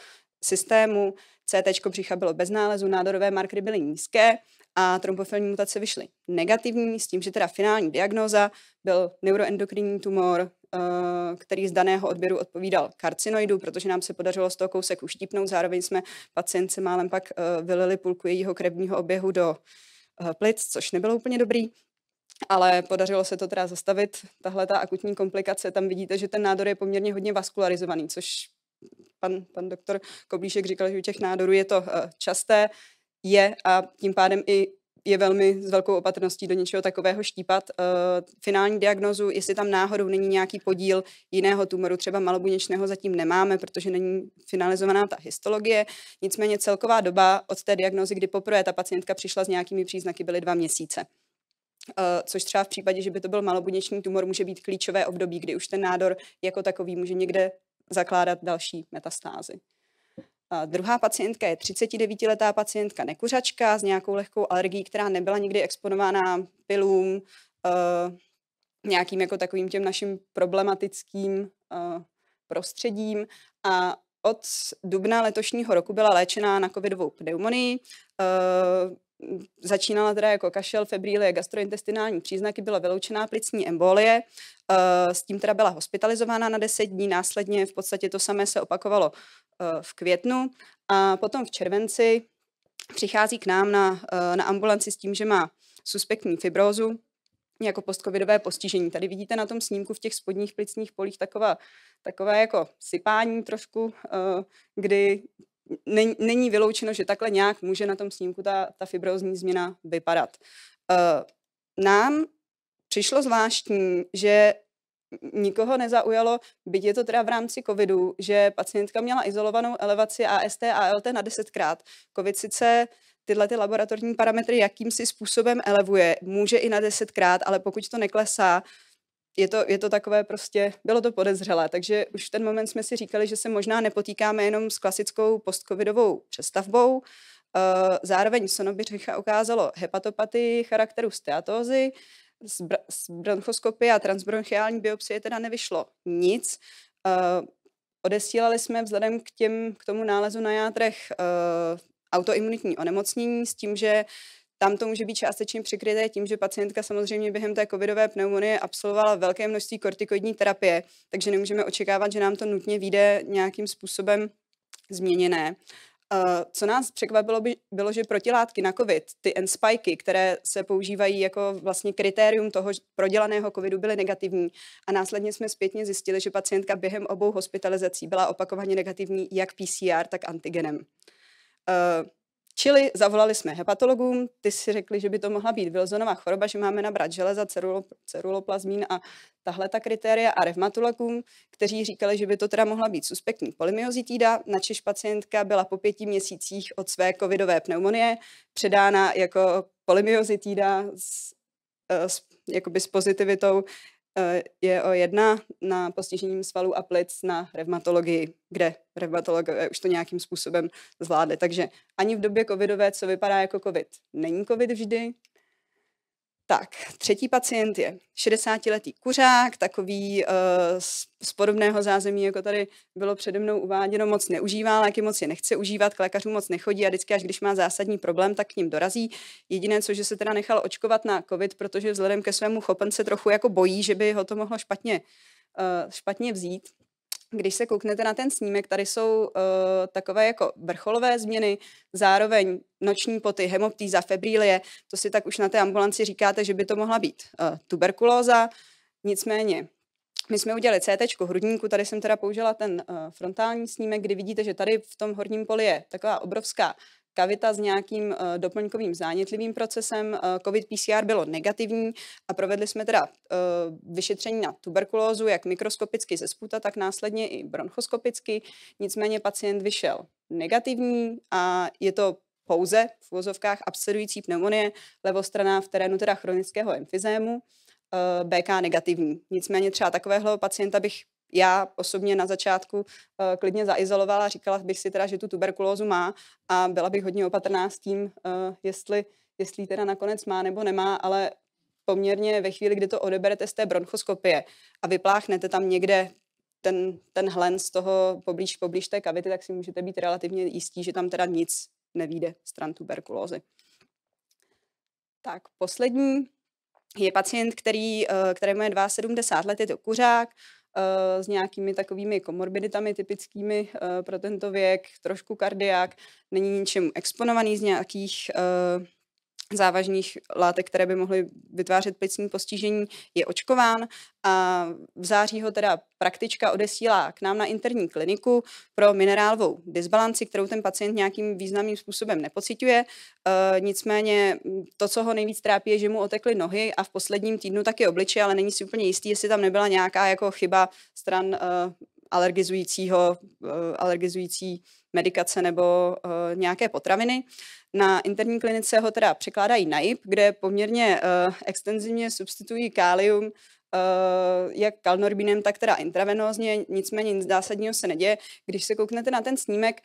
systému. CT břicha bylo bez nálezu, nádorové markry byly nízké a trombofilní mutace vyšly negativní, s tím, že teda finální diagnóza byl neuroendokrinní tumor, eh, který z daného odběru odpovídal karcinoidu, protože nám se podařilo z toho kousek uštípnout, zároveň jsme pacientce málem pak eh, vylili půlku jejího krevního oběhu do eh, plic, což nebylo úplně dobrý ale podařilo se to teda zastavit. Tahle ta akutní komplikace, tam vidíte, že ten nádor je poměrně hodně vaskularizovaný, což pan, pan doktor Koblíšek říkal, že u těch nádorů je to časté je a tím pádem i je velmi s velkou opatrností do něčeho takového štípat. Uh, finální diagnozu, jestli tam náhodou není nějaký podíl jiného tumoru, třeba malobuněčného zatím nemáme, protože není finalizovaná ta histologie. Nicméně celková doba od té diagnozy, kdy poprvé ta pacientka přišla s nějakými příznaky, byly dva měsíce. Uh, což třeba v případě, že by to byl malobuněčný tumor, může být klíčové období, kdy už ten nádor jako takový může někde zakládat další metastázy druhá pacientka je 39-letá pacientka nekuřačka s nějakou lehkou alergií, která nebyla nikdy exponována pilům, eh, nějakým jako takovým těm našim problematickým eh, prostředím a od dubna letošního roku byla léčená na covidovou pneumonii. Eh, začínala teda jako kašel, febrílie, gastrointestinální příznaky, byla vyloučená plicní embolie, eh, s tím teda byla hospitalizována na 10 dní, následně v podstatě to samé se opakovalo eh, v květnu a potom v červenci přichází k nám na, eh, na ambulanci s tím, že má suspektní fibrozu, jako postcovidové postižení. Tady vidíte na tom snímku v těch spodních plicních polích taková, takové jako sypání trošku, kdy není, není vyloučeno, že takhle nějak může na tom snímku ta, ta fibrozní změna vypadat. Uh, nám přišlo zvláštní, že nikoho nezaujalo, byť je to teda v rámci covidu, že pacientka měla izolovanou elevaci AST a ALT na 10krát. Covid sice tyhle ty laboratorní parametry jakýmsi způsobem elevuje, může i na 10krát, ale pokud to neklesá, uh, je to, je to takové prostě, bylo to podezřelé, takže už v ten moment jsme si říkali, že se možná nepotýkáme jenom s klasickou postcovidovou přestavbou, eh, Zároveň sonobiřicha ukázalo hepatopatii charakteru steatózy, z, br- bronchoskopie a transbronchiální biopsie teda nevyšlo nic. Eh, odesílali jsme vzhledem k, těm, k tomu nálezu na játrech eh, autoimunitní onemocnění s tím, že tam to může být částečně překryté tím, že pacientka samozřejmě během té covidové pneumonie absolvovala velké množství kortikoidní terapie, takže nemůžeme očekávat, že nám to nutně vyjde nějakým způsobem změněné. Eh, co nás překvapilo, by, bylo, že protilátky na COVID, ty N-spiky, které se používají jako vlastně kritérium toho prodělaného COVIDu, byly negativní. A následně jsme zpětně zjistili, že pacientka během obou hospitalizací byla opakovaně negativní jak PCR, tak antigenem. Eh, Čili zavolali jsme hepatologům, ty si řekli, že by to mohla být Wilsonová choroba, že máme nabrat železa, cerulo, ceruloplazmín a tahle ta kritéria a revmatologům, kteří říkali, že by to teda mohla být suspektní polymyozitída, načež pacientka byla po pěti měsících od své covidové pneumonie předána jako polymyozitída s, eh, s, jakoby s pozitivitou Eh, je o jedna na postižením svalů a plic na revmatologii, kde revmatologové už to nějakým způsobem zvládli. Takže ani v době covidové, co vypadá jako covid, není covid vždy, tak, třetí pacient je 60-letý kuřák, takový uh, z, z podobného zázemí, jako tady bylo přede mnou uváděno, moc neužívá léky, moc je nechce užívat, k lékařům moc nechodí a vždycky, až když má zásadní problém, tak k ním dorazí. Jediné, co, že se teda nechal očkovat na COVID, protože vzhledem ke svému chopence trochu jako bojí, že by ho to mohlo špatně, uh, špatně vzít. Když se kouknete na ten snímek, tady jsou uh, takové jako vrcholové změny, zároveň noční poty, hemoptýza, febrílie, to si tak už na té ambulanci říkáte, že by to mohla být uh, tuberkulóza, nicméně my jsme udělali CT hrudníku, tady jsem teda použila ten uh, frontální snímek, kdy vidíte, že tady v tom horním poli je taková obrovská kavita s nějakým eh, doplňkovým zánětlivým procesem. Eh, COVID-PCR bylo negativní a provedli jsme teda eh, vyšetření na tuberkulózu, jak mikroskopicky ze sputa, tak následně i bronchoskopicky. Nicméně pacient vyšel negativní a je to pouze v vozovkách abscedující pneumonie, levostraná v terénu teda chronického emfizému, BK negativní. Nicméně třeba takového pacienta bych já osobně na začátku eh, klidně zaizolovala, říkala bych si teda, že tu tuberkulózu má a byla bych hodně opatrná s tím, eh, jestli, jestli teda nakonec má nebo nemá, ale poměrně ve chvíli, kdy to odeberete z té bronchoskopie a vypláchnete tam někde ten, ten hlen z toho poblíž, poblíž té kavity, tak si můžete být relativně jistí, že tam teda nic nevíde stran tuberkulózy. Tak, poslední je pacient, který, eh, kterému je 72 let, je to kuřák, Eh, s nějakými takovými komorbiditami typickými eh, pro tento věk, trošku kardiák, není ničemu exponovaný z nějakých eh, závažných látek, které by mohly vytvářet plicní postižení, je očkován a v září ho teda praktička odesílá k nám na interní kliniku pro minerálovou disbalanci, kterou ten pacient nějakým významným způsobem nepociťuje. E, nicméně to, co ho nejvíc trápí, je, že mu otekly nohy a v posledním týdnu taky obličeje, ale není si úplně jistý, jestli tam nebyla nějaká jako chyba stran e, alergizujícího, e, alergizující medikace nebo uh, nějaké potraviny. Na interní klinice ho teda překládají na IP, kde poměrně uh, extenzivně substituují kálium eh, jak kalnorbínem, tak teda intravenózně, nicméně nic zásadního se neděje. Když se kouknete na ten snímek,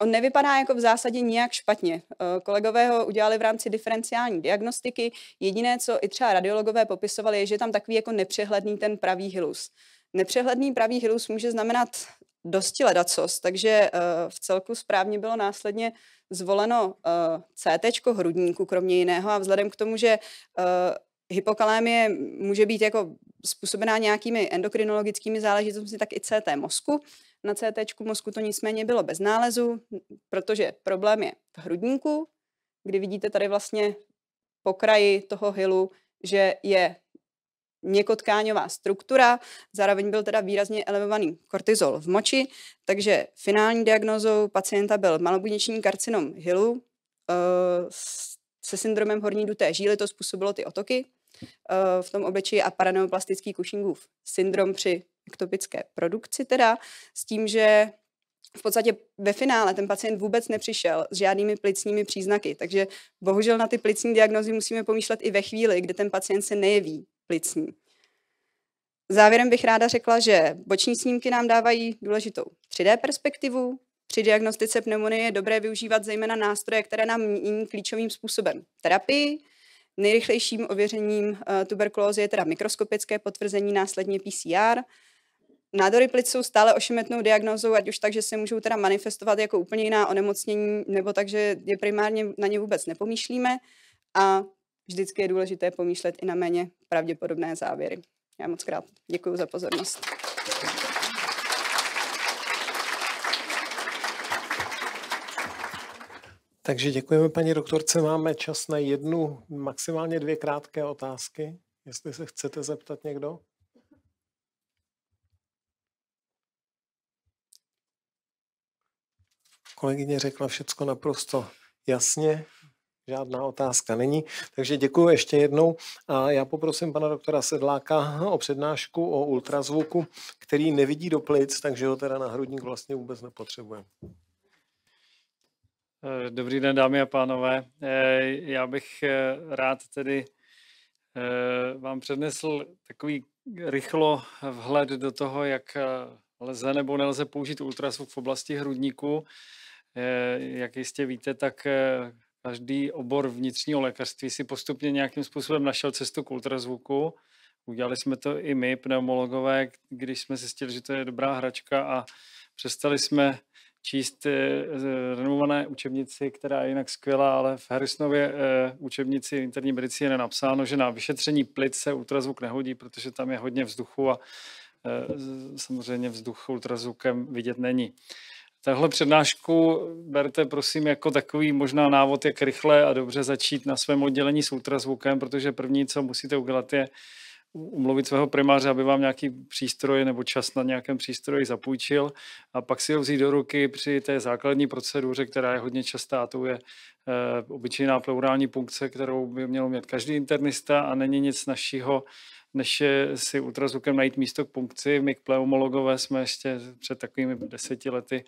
On nevypadá jako v zásadě nijak špatně. Kolegové ho udělali v rámci diferenciální diagnostiky. Jediné, co i třeba radiologové popisovali, je, že je tam takový jako nepřehledný ten pravý hilus. Nepřehledný pravý hilus může znamenat dosti ledacos, takže eh, v celku správně bylo následně zvoleno eh, CT hrudníku, kromě jiného, a vzhledem k tomu, že eh, hypokalémie může být jako způsobená nějakými endokrinologickými záležitostmi, tak i CT mozku. Na CT mozku to nicméně bylo bez nálezu, protože problém je v hrudníku, kdy vidíte tady vlastně po kraji toho hylu, že je měkotkáňová struktura, zároveň byl teda výrazně elevovaný kortizol v moči, takže finální diagnozou pacienta byl malobuněční karcinom hilu eh, se syndromem horní duté žíly, to způsobilo ty otoky eh, v tom obličeji a paraneoplastický Cushingův syndrom při ektopické produkci teda, s tím, že v podstatě ve finále ten pacient vůbec nepřišel s žádnými plicními příznaky, takže bohužel na ty plicní diagnozy musíme pomýšlet i ve chvíli, kdy ten pacient se nejeví plicní. Závěrem bych ráda řekla, že boční snímky nám dávají důležitou 3D perspektivu. Při diagnostice pneumonie je dobré využívat zejména nástroje, které nám mění klíčovým způsobem terapii. Nejrychlejším ověřením eh, tuberkulózy je teda mikroskopické potvrzení, následně PCR. Nádory plic jsou stále ošemetnou diagnózou, ať už tak, že se můžou teda manifestovat jako úplně jiná onemocnění, nebo takže je primárně na ně vůbec nepomýšlíme. A vždycky je důležité pomýšlet i na méně pravděpodobné závěry. Já moc krát děkuji za pozornost. Takže děkujeme paní doktorce. Máme čas na jednu, maximálně dvě krátké otázky, jestli se chcete zeptat někdo. Kolegyně řekla všecko naprosto jasně. Žádná otázka není. Takže děkuji ještě jednou a já poprosím pana doktora Sedláka o přednášku o ultrazvuku, který nevidí do plic, takže ho teda na hrudník vlastně vůbec nepotřebuje. Eh, dobrý den, dámy a pánové. Eh, já bych eh, rád tedy vám přednesl takový rychlo vhled do toho, jak lze nebo nelze použít ultrazvuk v oblasti hrudníku. Jak jistě víte, tak každý obor vnitřního lékařství si postupně nějakým způsobem našel cestu k ultrazvuku. Udělali jsme to i my, pneumologové, když jsme zjistili, že to je dobrá hračka a přestali jsme číst eh, renovované učebnici, která je jinak skvělá, ale v Harrisonově eh, učebnici interní medicíny je napsáno, že na vyšetření plic se ultrazvuk nehodí, protože tam je hodně vzduchu a eh, samozřejmě vzduch ultrazvukem vidět není. Tahle přednášku berte prosím jako takový možná návod, jak rychle a dobře začít na svém oddělení s ultrazvukem, protože první, co musíte udělat, je umluvit svého primáře, aby vám nějaký přístroj nebo čas na nějakém přístroji zapůjčil a pak si ho vzít do ruky při té základní proceduře, která je hodně častá, to je e, obyčejná pleurální punkce, kterou by měl mít každý internista a není nic našího než si ultrazvukem najít místo k punkci. My pleumologové jsme ještě před takovými deseti lety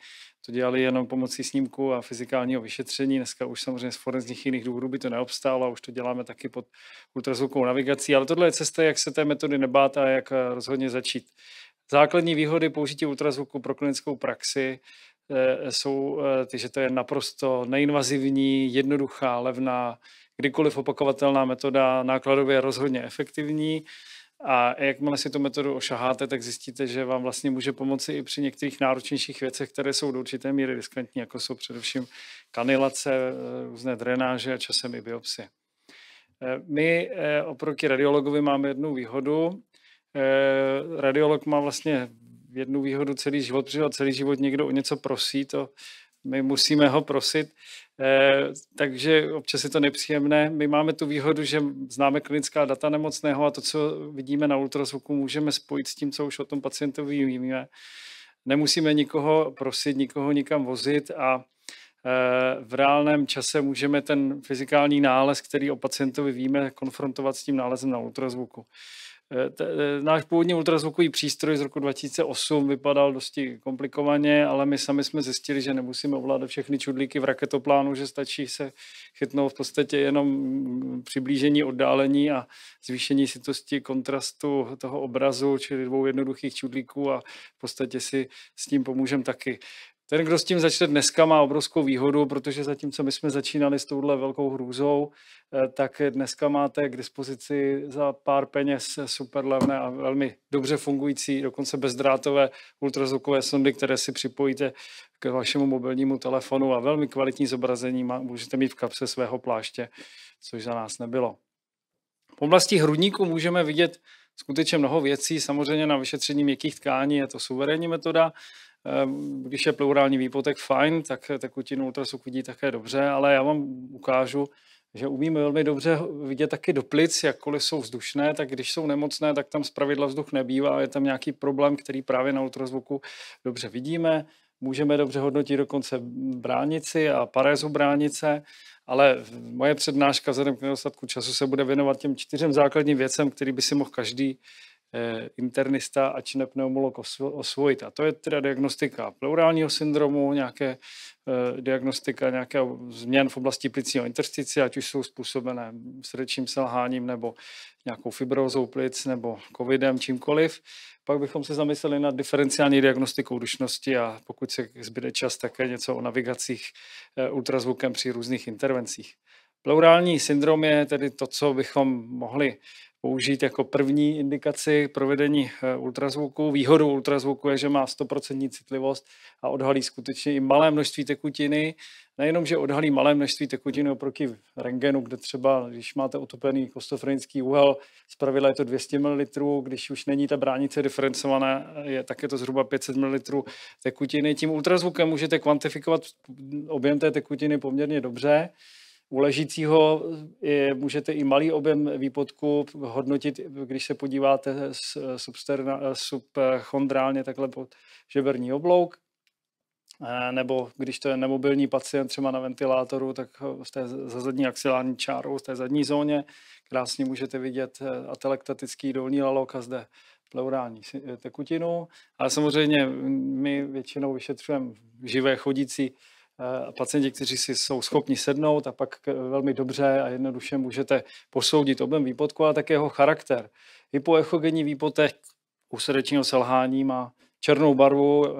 to dělali jenom pomocí snímku a fyzikálního vyšetření. Dneska už samozřejmě z forenzních jiných důvodů by to neobstálo, už to děláme taky pod ultrazvukovou navigací, ale tohle je cesta, jak se té metody nebát a jak eh, rozhodně začít. Základní výhody použití ultrazvuku pro klinickou praxi eh, jsou eh, ty, že to je naprosto neinvazivní, jednoduchá, levná, kdykoliv opakovatelná metoda, nákladově rozhodně efektivní. A jakmile si tu metodu ošaháte, tak zjistíte, že vám vlastně může pomoci i při některých náročnějších věcech, které jsou do určité míry riskantní, jako jsou především kanilace, eh, různé drenáže a časem i biopsie. Eh, my eh, oproti radiologovi máme jednu výhodu. Radiolog má vlastně jednu výhodu celý život, protože celý život někdo o něco prosí, to my musíme ho prosit, eh, takže občas je to nepříjemné. My máme tu výhodu, že známe klinická data nemocného a to, co vidíme na ultrazvuku, můžeme spojit s tím, co už o tom pacientovi víme. Nemusíme nikoho prosit, nikoho nikam vozit a eh, v reálném čase můžeme ten fyzikální nález, který o pacientovi víme, konfrontovat s tím nálezem na ultrazvuku. Eh, eh, náš původní ultrazvukový přístroj z roku 2008 vypadal dosti komplikovaně, ale my sami jsme zjistili, že nemusíme ovládat všechny čudlíky v raketoplánu, že stačí se chytnout v podstatě jenom mm, přiblížení oddálení a zvýšení sitosti kontrastu toho obrazu, čili dvou jednoduchých čudlíků a v podstatě si s tím pomůžeme taky. Ten, kdo s tím začne dneska, má obrovskou výhodu, protože zatímco my jsme začínali s touhle velkou hrůzou, eh, tak dneska máte k dispozici za pár peněz super levné a velmi dobře fungující, dokonce bezdrátové ultrazvukové sondy, které si připojíte k vašemu mobilnímu telefonu a velmi kvalitní zobrazení má, můžete mít v kapse svého pláště, což za nás nebylo. V oblasti hrudníku můžeme vidět skutečně mnoho věcí. Samozřejmě na vyšetření měkkých tkání je to suverénní metoda. Ehm, když je pleurální výpotek fajn, tak tekutinu ultrasuk vidí také dobře, ale já vám ukážu, že umíme velmi dobře vidět taky do plic, jakkoliv jsou vzdušné, tak když jsou nemocné, tak tam zpravidla vzduch nebývá, je tam nějaký problém, který právě na ultrazvuku dobře vidíme můžeme dobře hodnotit dokonce bránici a parézu bránice ale moje přednáška vzhledem k nedostatku času se bude věnovat těm čtyřem základním věcem, který by si mohl každý Eh, internista a či nepneumolog osvojit. A to je teda diagnostika pleurálního syndromu, nějaké eh, diagnostika nějaké změn v oblasti plicního interstici, ať už jsou způsobené srdečním selháním nebo nějakou fibrozou plic nebo covidem, čímkoliv. Pak bychom se zamysleli nad diferenciální diagnostikou dušnosti a pokud se zbyde čas, také něco o navigacích eh, ultrazvukem při různých intervencích. Pleurální syndrom je tedy to, co bychom mohli použít jako první indikaci provedení eh, ultrazvuku. Výhodou ultrazvuku je, že má 100% citlivost a odhalí skutečně i malé množství tekutiny. Nejenom, že odhalí malé množství tekutiny oproti rengenu, kde třeba, když máte utopený kostofrenický úhel, zpravidla je to 200 ml, když už není ta bránice diferencovaná, je, tak je to zhruba 500 ml tekutiny. Tím ultrazvukem můžete kvantifikovat objem té tekutiny poměrně dobře. U ležícího je, můžete i malý objem výpotku hodnotit, když se podíváte subchondrálně takhle pod žeberní oblouk, eh, nebo když to je nemobilní pacient třeba na ventilátoru, tak z té za zadní axilární čárou, z té zadní zóně, krásně můžete vidět eh, atelektatický dolní lalok a zde pleurální eh, tekutinu. Ale samozřejmě my většinou vyšetřujeme živé chodící Eh, pacienti, kteří si jsou schopni sednout a pak eh, velmi dobře a jednoduše můžete posoudit objem výpotku a také jeho charakter. Hypoechogenní výpotek u srdečního selhání má černou barvu, eh,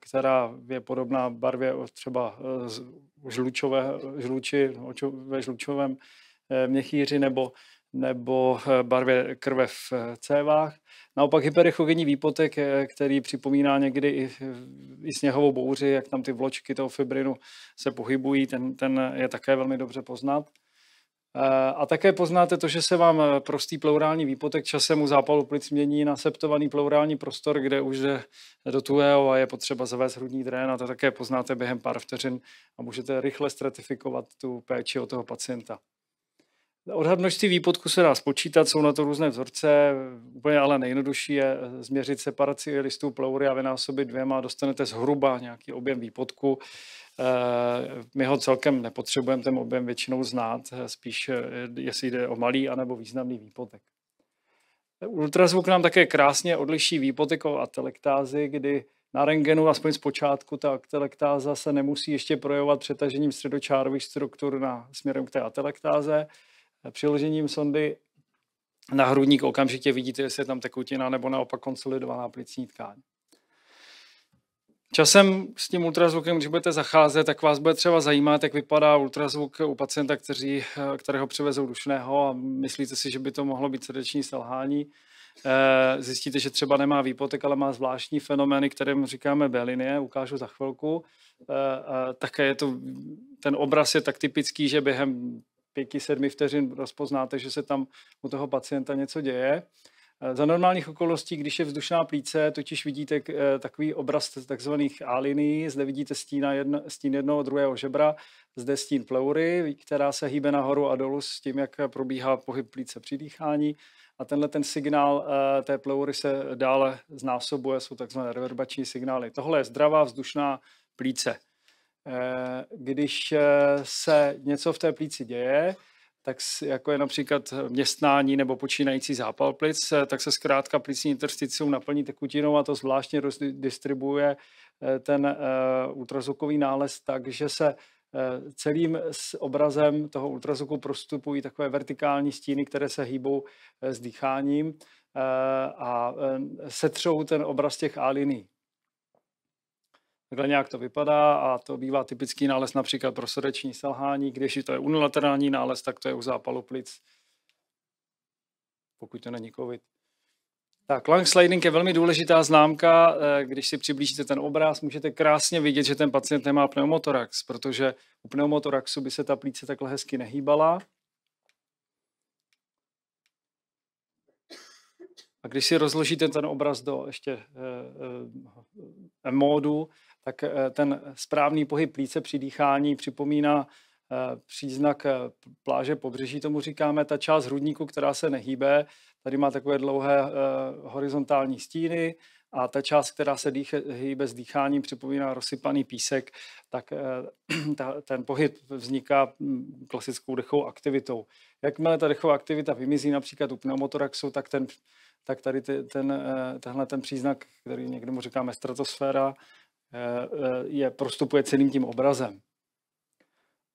která je podobná barvě třeba žlučové, žluči, ve žlučovém měchýři nebo nebo eh, barvě krve v eh, cévách. Naopak hyperechogenní výpotek, eh, který připomíná někdy i, i sněhovou bouři, jak tam ty vločky toho fibrinu se pohybují, ten, ten je také velmi dobře poznat. A také poznáte to, že se vám prostý pleurální výpotek časem u zápalu plic mění na septovaný pleurální prostor, kde už je do tuého a je potřeba zavést hrudní drén a to také poznáte během pár vteřin a můžete rychle stratifikovat tu péči o toho pacienta. Odhad množství výpadku se dá spočítat, jsou na to různé vzorce, úplně ale nejjednodušší je eh, změřit separaci listů pleury a vynásobit dvěma a dostanete zhruba nějaký objem výpadku. Eh, my ho celkem nepotřebujeme ten objem většinou znát, eh, spíš jestli jde o malý anebo významný výpotek. Ultrazvuk nám také krásně odliší výpotek a atelektázy, kdy na rengenu, aspoň z počátku, ta atelektáza se nemusí ještě projevovat přetažením středočárových struktur na, směrem k té atelektáze. Přiložením sondy na hrudník okamžitě vidíte, jestli je tam tekutina nebo naopak konsolidovaná plicní tkáň. Časem s tím ultrazvukem, když budete zacházet, tak vás bude třeba zajímat, jak vypadá ultrazvuk u pacienta, kteří, kterého přivezou dušného a myslíte si, že by to mohlo být srdeční selhání. Eh, zjistíte, že třeba nemá výpotek, ale má zvláštní fenomény, kterým říkáme belinie, ukážu za chvilku. Eh, také je to, ten obraz je tak typický, že během pěti, sedmi vteřin rozpoznáte, že se tam u toho pacienta něco děje. E, za normálních okolností, když je vzdušná plíce, totiž vidíte e, takový obraz takzvaných alinií. Zde vidíte stína jedno, stín jednoho druhého žebra, zde stín pleury, která se hýbe nahoru a dolů s tím, jak probíhá pohyb plíce při dýchání. A tenhle ten signál e, té pleury se dále znásobuje, jsou takzvané reverbační signály. Tohle je zdravá vzdušná plíce. Eh, když eh, se něco v té plíci děje, tak jako je například městnání nebo počínající zápal plic, eh, tak se zkrátka plicní intersticium naplní tekutinou a to zvláštně distribuuje ten ultrazvukový nález tak, že se celým obrazem toho ultrazvuku prostupují takové vertikální stíny, které se hýbou s dýcháním a setřou ten obraz těch aliny. Takhle nějak to vypadá a to bývá typický nález například pro srdeční selhání. Když to je unilaterální nález, tak to je u zápalu plic, pokud to není COVID. Tak, lung sliding je velmi důležitá známka. Eh, když si přiblížíte ten obraz, můžete krásně vidět, že ten pacient nemá pneumotorax, protože u pneumotoraxu by se ta plíce takhle hezky nehýbala. A když si rozložíte ten obraz do ještě e, e, módu, tak eh, ten správný pohyb plíce při dýchání připomíná eh, příznak eh, pláže pobřeží, tomu říkáme, ta část hrudníku, která se nehýbe, tady má takové dlouhé horizontální stíny a ta část, která se dýche, hýbe s dýcháním, připomíná rozsypaný písek, tak ta, ten pohyb vzniká mm, klasickou dechovou aktivitou. Jakmile ta dechová aktivita vymizí například u pneumotoraxu, tak ten tak tady ten, tenhle ten příznak, který někdy mu říkáme stratosféra, Eh, eh, je prostupuje celým tím obrazem.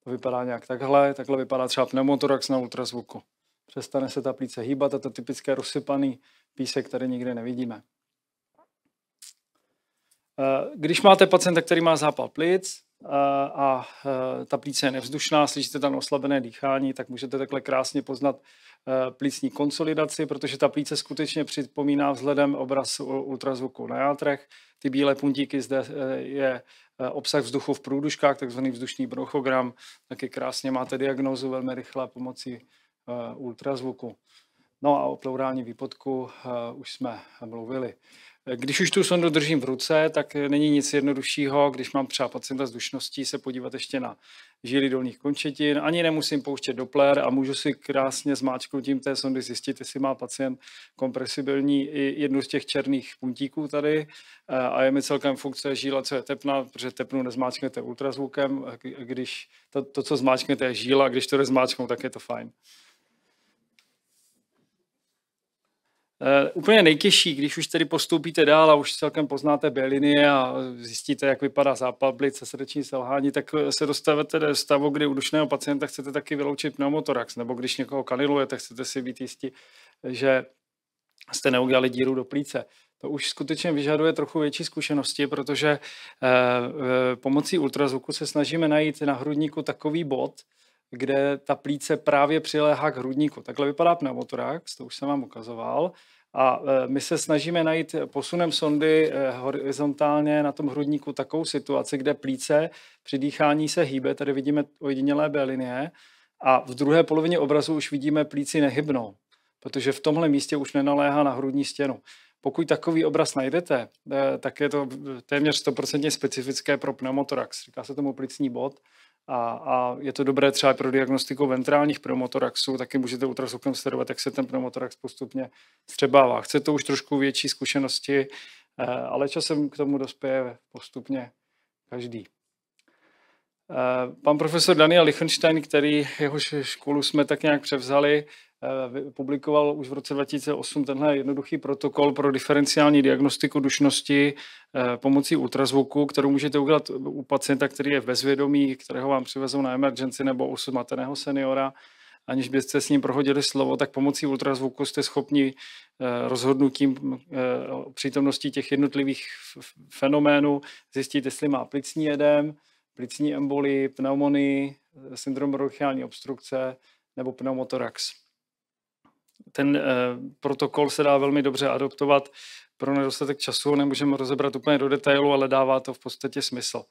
To vypadá nějak takhle, takhle vypadá třeba pneumotorax na ultrazvuku. Přestane se ta plíce hýbat a to typické rozsypaný písek který nikde nevidíme. Eh, když máte pacienta, který má zápal plic a ta plíce je nevzdušná, slyšíte tam oslabené dýchání, tak můžete takhle krásně poznat Eh, plícní konsolidaci, protože ta plíce skutečně připomíná vzhledem obraz ultrazvuku na játrech. Ty bílé puntíky zde eh, je eh, obsah vzduchu v průduškách, takzvaný vzdušný bronchogram. Taky krásně máte diagnózu velmi rychle pomocí ultrazvuku. No a o pleurální výpadku eh, už jsme mluvili. Když už tu sondu držím v ruce, tak není nic jednoduššího, když mám třeba pacienta s dušností, se podívat ještě na žíly dolních končetin. Ani nemusím pouštět Doppler a můžu si krásně zmáčknutím té sondy zjistit, jestli má pacient kompresibilní i jednu z těch černých puntíků tady. Eh, a je mi celkem funkce žíla, co je tepna, protože tepnu nezmáčknete ultrazvukem, eh, když to, to co zmáčknete, je žíla, když to nezmáčknu, tak je to fajn. Uh, úplně nejtěžší, když už tedy postoupíte dál a už celkem poznáte B-linie a zjistíte, jak vypadá zápal plic srdeční selhání, tak eh, se dostavete do stavu, kdy u dušného pacienta chcete taky vyloučit pneumotorax, nebo když někoho kanilujete, chcete si být jistí, že jste neudělali díru do plíce. To už skutečně vyžaduje trochu větší zkušenosti, protože uh, pomocí ultrazvuku se snažíme najít na hrudníku takový bod, kde ta plíce právě přiléhá k hrudníku. Takhle vypadá pneumotorax, to už jsem vám ukazoval. A e, my se snažíme najít posunem sondy e, horizontálně na tom hrudníku takovou situaci, kde plíce při dýchání se hýbe, tady vidíme ojedinělé B linie, a v druhé polovině obrazu už vidíme plíci nehybnou, protože v tomhle místě už nenaléhá na hrudní stěnu. Pokud takový obraz najdete, e, tak je to téměř 100% specifické pro pneumotorax. Říká se tomu plicní bod a, a je to dobré třeba pro diagnostiku ventrálních promotoraxů, taky můžete ultrasukem sledovat, jak se ten promotorax postupně střebává. Chce to už trošku větší zkušenosti, eh, ale časem k tomu dospěje postupně každý. Eh, pan profesor Daniel Lichtenstein, který jehož školu jsme tak nějak převzali, Eh, publikoval už v roce 2008 tenhle jednoduchý protokol pro diferenciální diagnostiku dušnosti eh, pomocí ultrazvuku, kterou můžete udělat u pacienta, který je v bezvědomí, kterého vám přivezou na emergenci nebo u smateného seniora aniž byste s ním prohodili slovo, tak pomocí ultrazvuku jste schopni eh, rozhodnutím přítomností těch jednotlivých fenoménů zjistit, jestli má plicní jedem, plicní emboli, pneumonii, syndrom bronchiální obstrukce nebo pneumotorax ten eh, protokol se dá velmi dobře adoptovat. Pro nedostatek času nemůžeme rozebrat úplně do detailu, ale dává to v podstatě smysl.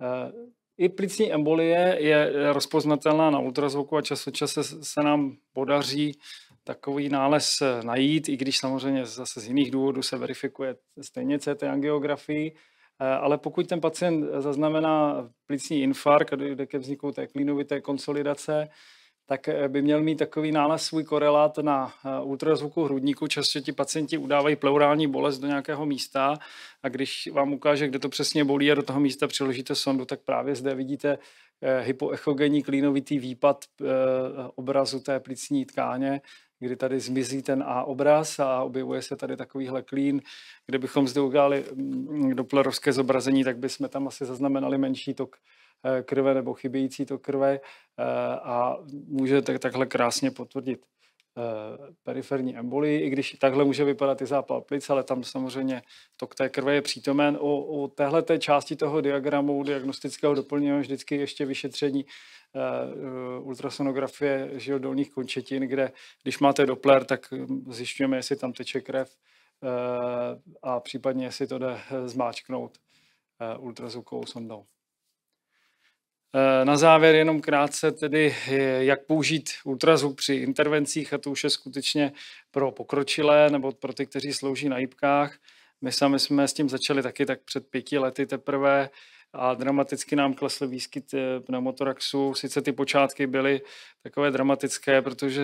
Eh, I plicní embolie je eh, rozpoznatelná na ultrazvuku a čase se nám podaří takový nález najít, i když samozřejmě zase z jiných důvodů se verifikuje stejně CT angiografii. Ale pokud ten pacient zaznamená plicní infarkt, kde ke vzniku té klínovité konsolidace, tak eh, by měl mít takový nález svůj korelát na eh, ultrazvuku hrudníku. Často ti pacienti udávají pleurální bolest do nějakého místa a když vám ukáže, kde to přesně bolí a do toho místa přiložíte sondu, tak právě zde vidíte eh, hypoechogenní klínovitý výpad obrazu té plicní tkáně, kdy tady zmizí ten A obraz a objevuje se tady takovýhle klín. Kdybychom zde udělali mm, doplerovské zobrazení, tak bychom tam asi zaznamenali menší tok Eh, krve nebo chybějící to krve eh, a může tak, takhle krásně potvrdit eh, periferní embolii, i když takhle může vypadat i zápal plic, ale tam samozřejmě tok té krve je přítomen. O, o téhle té části toho diagramu diagnostického doplňujeme vždycky ještě vyšetření uh, ultrasonografie žil dolních končetin, kde když máte Doppler, tak hm, zjišťujeme, jestli tam teče krev uh, a případně, jestli to jde zmáčknout uh, ultrazvukovou sondou. Eh, na závěr jenom krátce tedy, eh, jak použít ultrazvuk při intervencích, a to už je skutečně pro pokročilé nebo pro ty, kteří slouží na jípkách. My sami jsme s tím začali taky tak před pěti lety teprve a dramaticky nám klesl výskyt eh, pneumotoraxu. Sice ty počátky byly takové dramatické, protože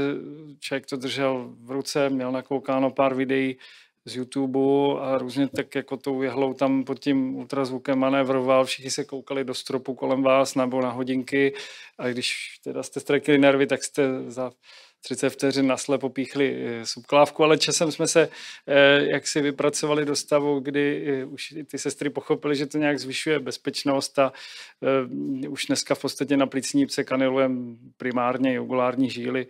člověk to držel v ruce, měl nakoukáno pár videí, z YouTube a různě tak jako tou jehlou tam pod tím ultrazvukem manévroval, všichni se koukali do stropu kolem vás nebo na hodinky a když teda jste ztratili nervy, tak jste za 30 vteřin naslepo popíchli eh, subklávku, ale časem jsme se eh, jak si vypracovali do stavu, kdy eh, už ty sestry pochopily, že to nějak zvyšuje bezpečnost a už dneska v podstatě na plicní pse kanilujeme primárně jugulární žíly,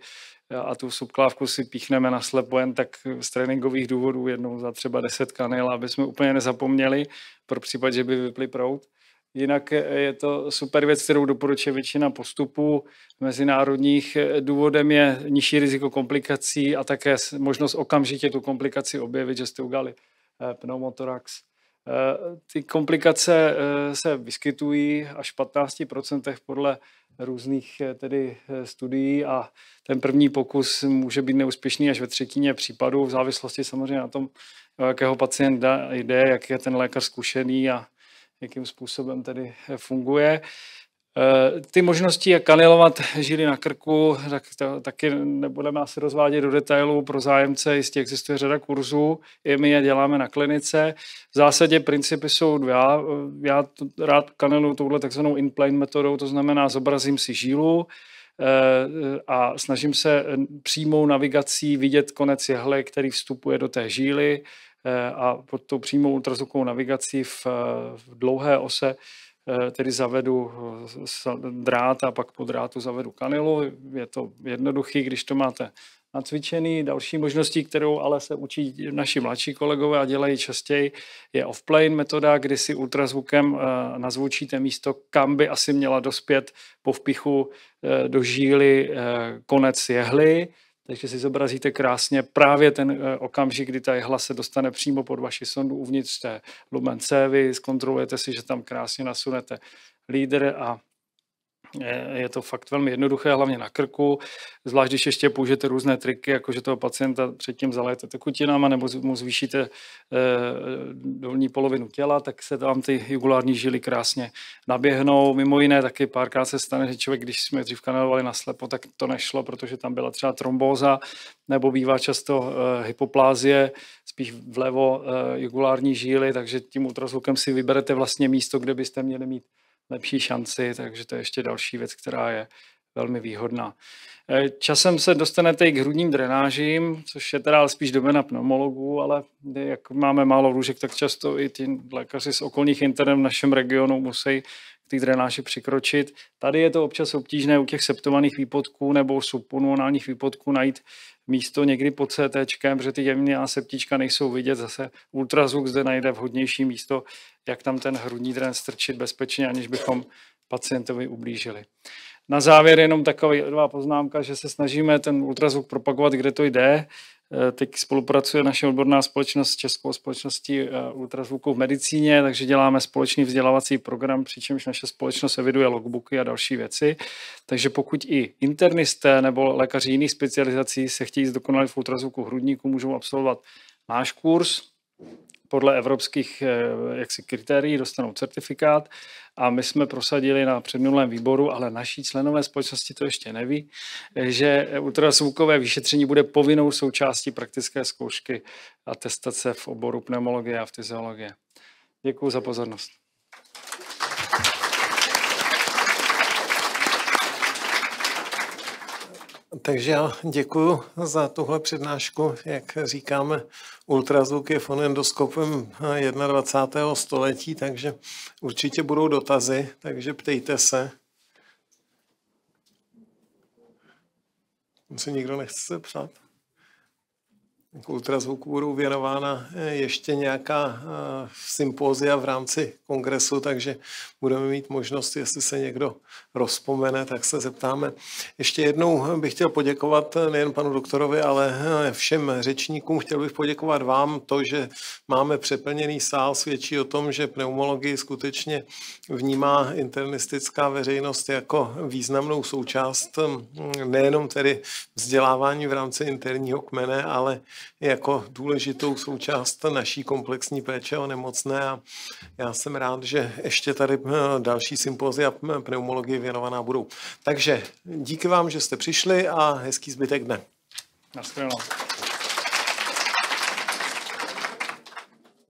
a tu subklávku si píchneme na slepo jen tak z tréninkových důvodů jednou za třeba 10 kanil, aby jsme úplně nezapomněli pro případ, že by vypli prout. Jinak je to super věc, kterou doporučuje většina postupů mezinárodních. Eh, důvodem je nižší riziko komplikací a také možnost okamžitě tu komplikaci objevit, že jste ugali eh, pneumotorax. Eh, ty komplikace se vyskytují až v 15% podle různých eh, tedy eh, studií a ten první pokus může být neúspěšný až ve třetině případů, v závislosti samozřejmě na tom, o jakého pacienta jde, jak je ten lékař zkušený a jakým způsobem tedy eh, funguje. Eh, ty možnosti, jak kanilovat žíly na krku, tak to, taky nebudeme asi rozvádět do detailů Pro zájemce jistě existuje řada kurzů, i my je děláme na klinice. V zásadě principy jsou dva. Já to, rád kaniluji touhle takzvanou in-plane metodou, to znamená zobrazím si žílu, eh, a snažím se přímou navigací vidět konec jehly, který vstupuje do té žíly eh, a pod tou přímou ultrazvukovou navigací v, v dlouhé ose Eh, tedy zavedu eh, drát a pak po drátu zavedu kanilu. Je to jednoduchý, když to máte nacvičený. Další možností, kterou ale se učí naši mladší kolegové a dělají častěji, je off-plane metoda, kdy si ultrazvukem eh, nazvučíte místo, kam by asi měla dospět po vpichu do žíly konec jehly takže si zobrazíte krásně právě ten eh, okamžik, kdy ta jehla se dostane přímo pod vaši sondu uvnitř té lumen cévy, zkontrolujete si, že tam krásně nasunete lídr a Eh, je to fakt velmi jednoduché, hlavně na krku, zvlášť když ještě použijete různé triky, jako že toho pacienta předtím zaléte tekutinama nebo mu zvýšíte eh, dolní polovinu těla, tak se tam ty jugulární žily krásně naběhnou. Mimo jiné taky párkrát se stane, že člověk, když jsme dřív kanalovali naslepo, tak to nešlo, protože tam byla třeba trombóza nebo bývá často eh, hypoplázie, spíš vlevo jugulární žíly, takže tím ultrazvukem si vyberete vlastně místo, kde byste měli mít lepší šanci, takže to je ještě další věc, která je velmi výhodná. Eh, časem se dostanete i k hrudním drenážím, což je teda spíš domena pneumologů, ale jak máme málo růžek, tak často i ti lékaři z okolních internet v našem regionu musí k té drenáži přikročit. Tady je to občas obtížné u těch septovaných výpadků nebo subpulmonálních výpadků najít místo někdy pod CT, protože ty jemné septička nejsou vidět, zase ultrazvuk zde najde vhodnější místo, jak tam ten hrudní dren strčit bezpečně, aniž bychom pacientovi ublížili. Na závěr jenom taková poznámka, že se snažíme ten ultrazvuk propagovat, kde to jde. Eh, teď spolupracuje naše odborná společnost s Českou společností eh, ultrazvuku v medicíně, takže děláme společný vzdělávací program, přičemž naše společnost eviduje logbooky a další věci. Takže pokud i internisté nebo lékaři jiných specializací se chtějí zdokonalit v ultrazvuku hrudníku, můžou absolvovat náš kurz, podle evropských eh, jaksi, kritérií dostanou certifikát a my jsme prosadili na předminulém výboru, ale naší členové společnosti to ještě neví, eh, že ultrazvukové vyšetření bude povinnou součástí praktické zkoušky a testace v oboru pneumologie a fyziologie. Děkuji za pozornost. Takže já děkuji za tuhle přednášku. Jak říkáme, ultrazvuk je fonendoskopem 21. století, takže určitě budou dotazy, takže ptejte se. Se nikdo nechce psát? K ultrazvuku budou věnována eh, ještě nějaká eh, sympózia v rámci kongresu, takže budeme mít možnost, jestli se někdo rozpomene, tak se zeptáme. Ještě jednou bych chtěl poděkovat eh, nejen panu doktorovi, ale všem řečníkům. Chtěl bych poděkovat vám. To, že máme přeplněný sál, svědčí o tom, že pneumologii skutečně vnímá internistická veřejnost jako významnou součást hm, nejenom tedy vzdělávání v rámci interního kmene, ale jako důležitou součást naší komplexní péče o nemocné a já jsem rád, že ještě tady eh, další sympozia eh, pneumologie věnovaná budou. Takže díky vám, že jste přišli a hezký zbytek dne. Na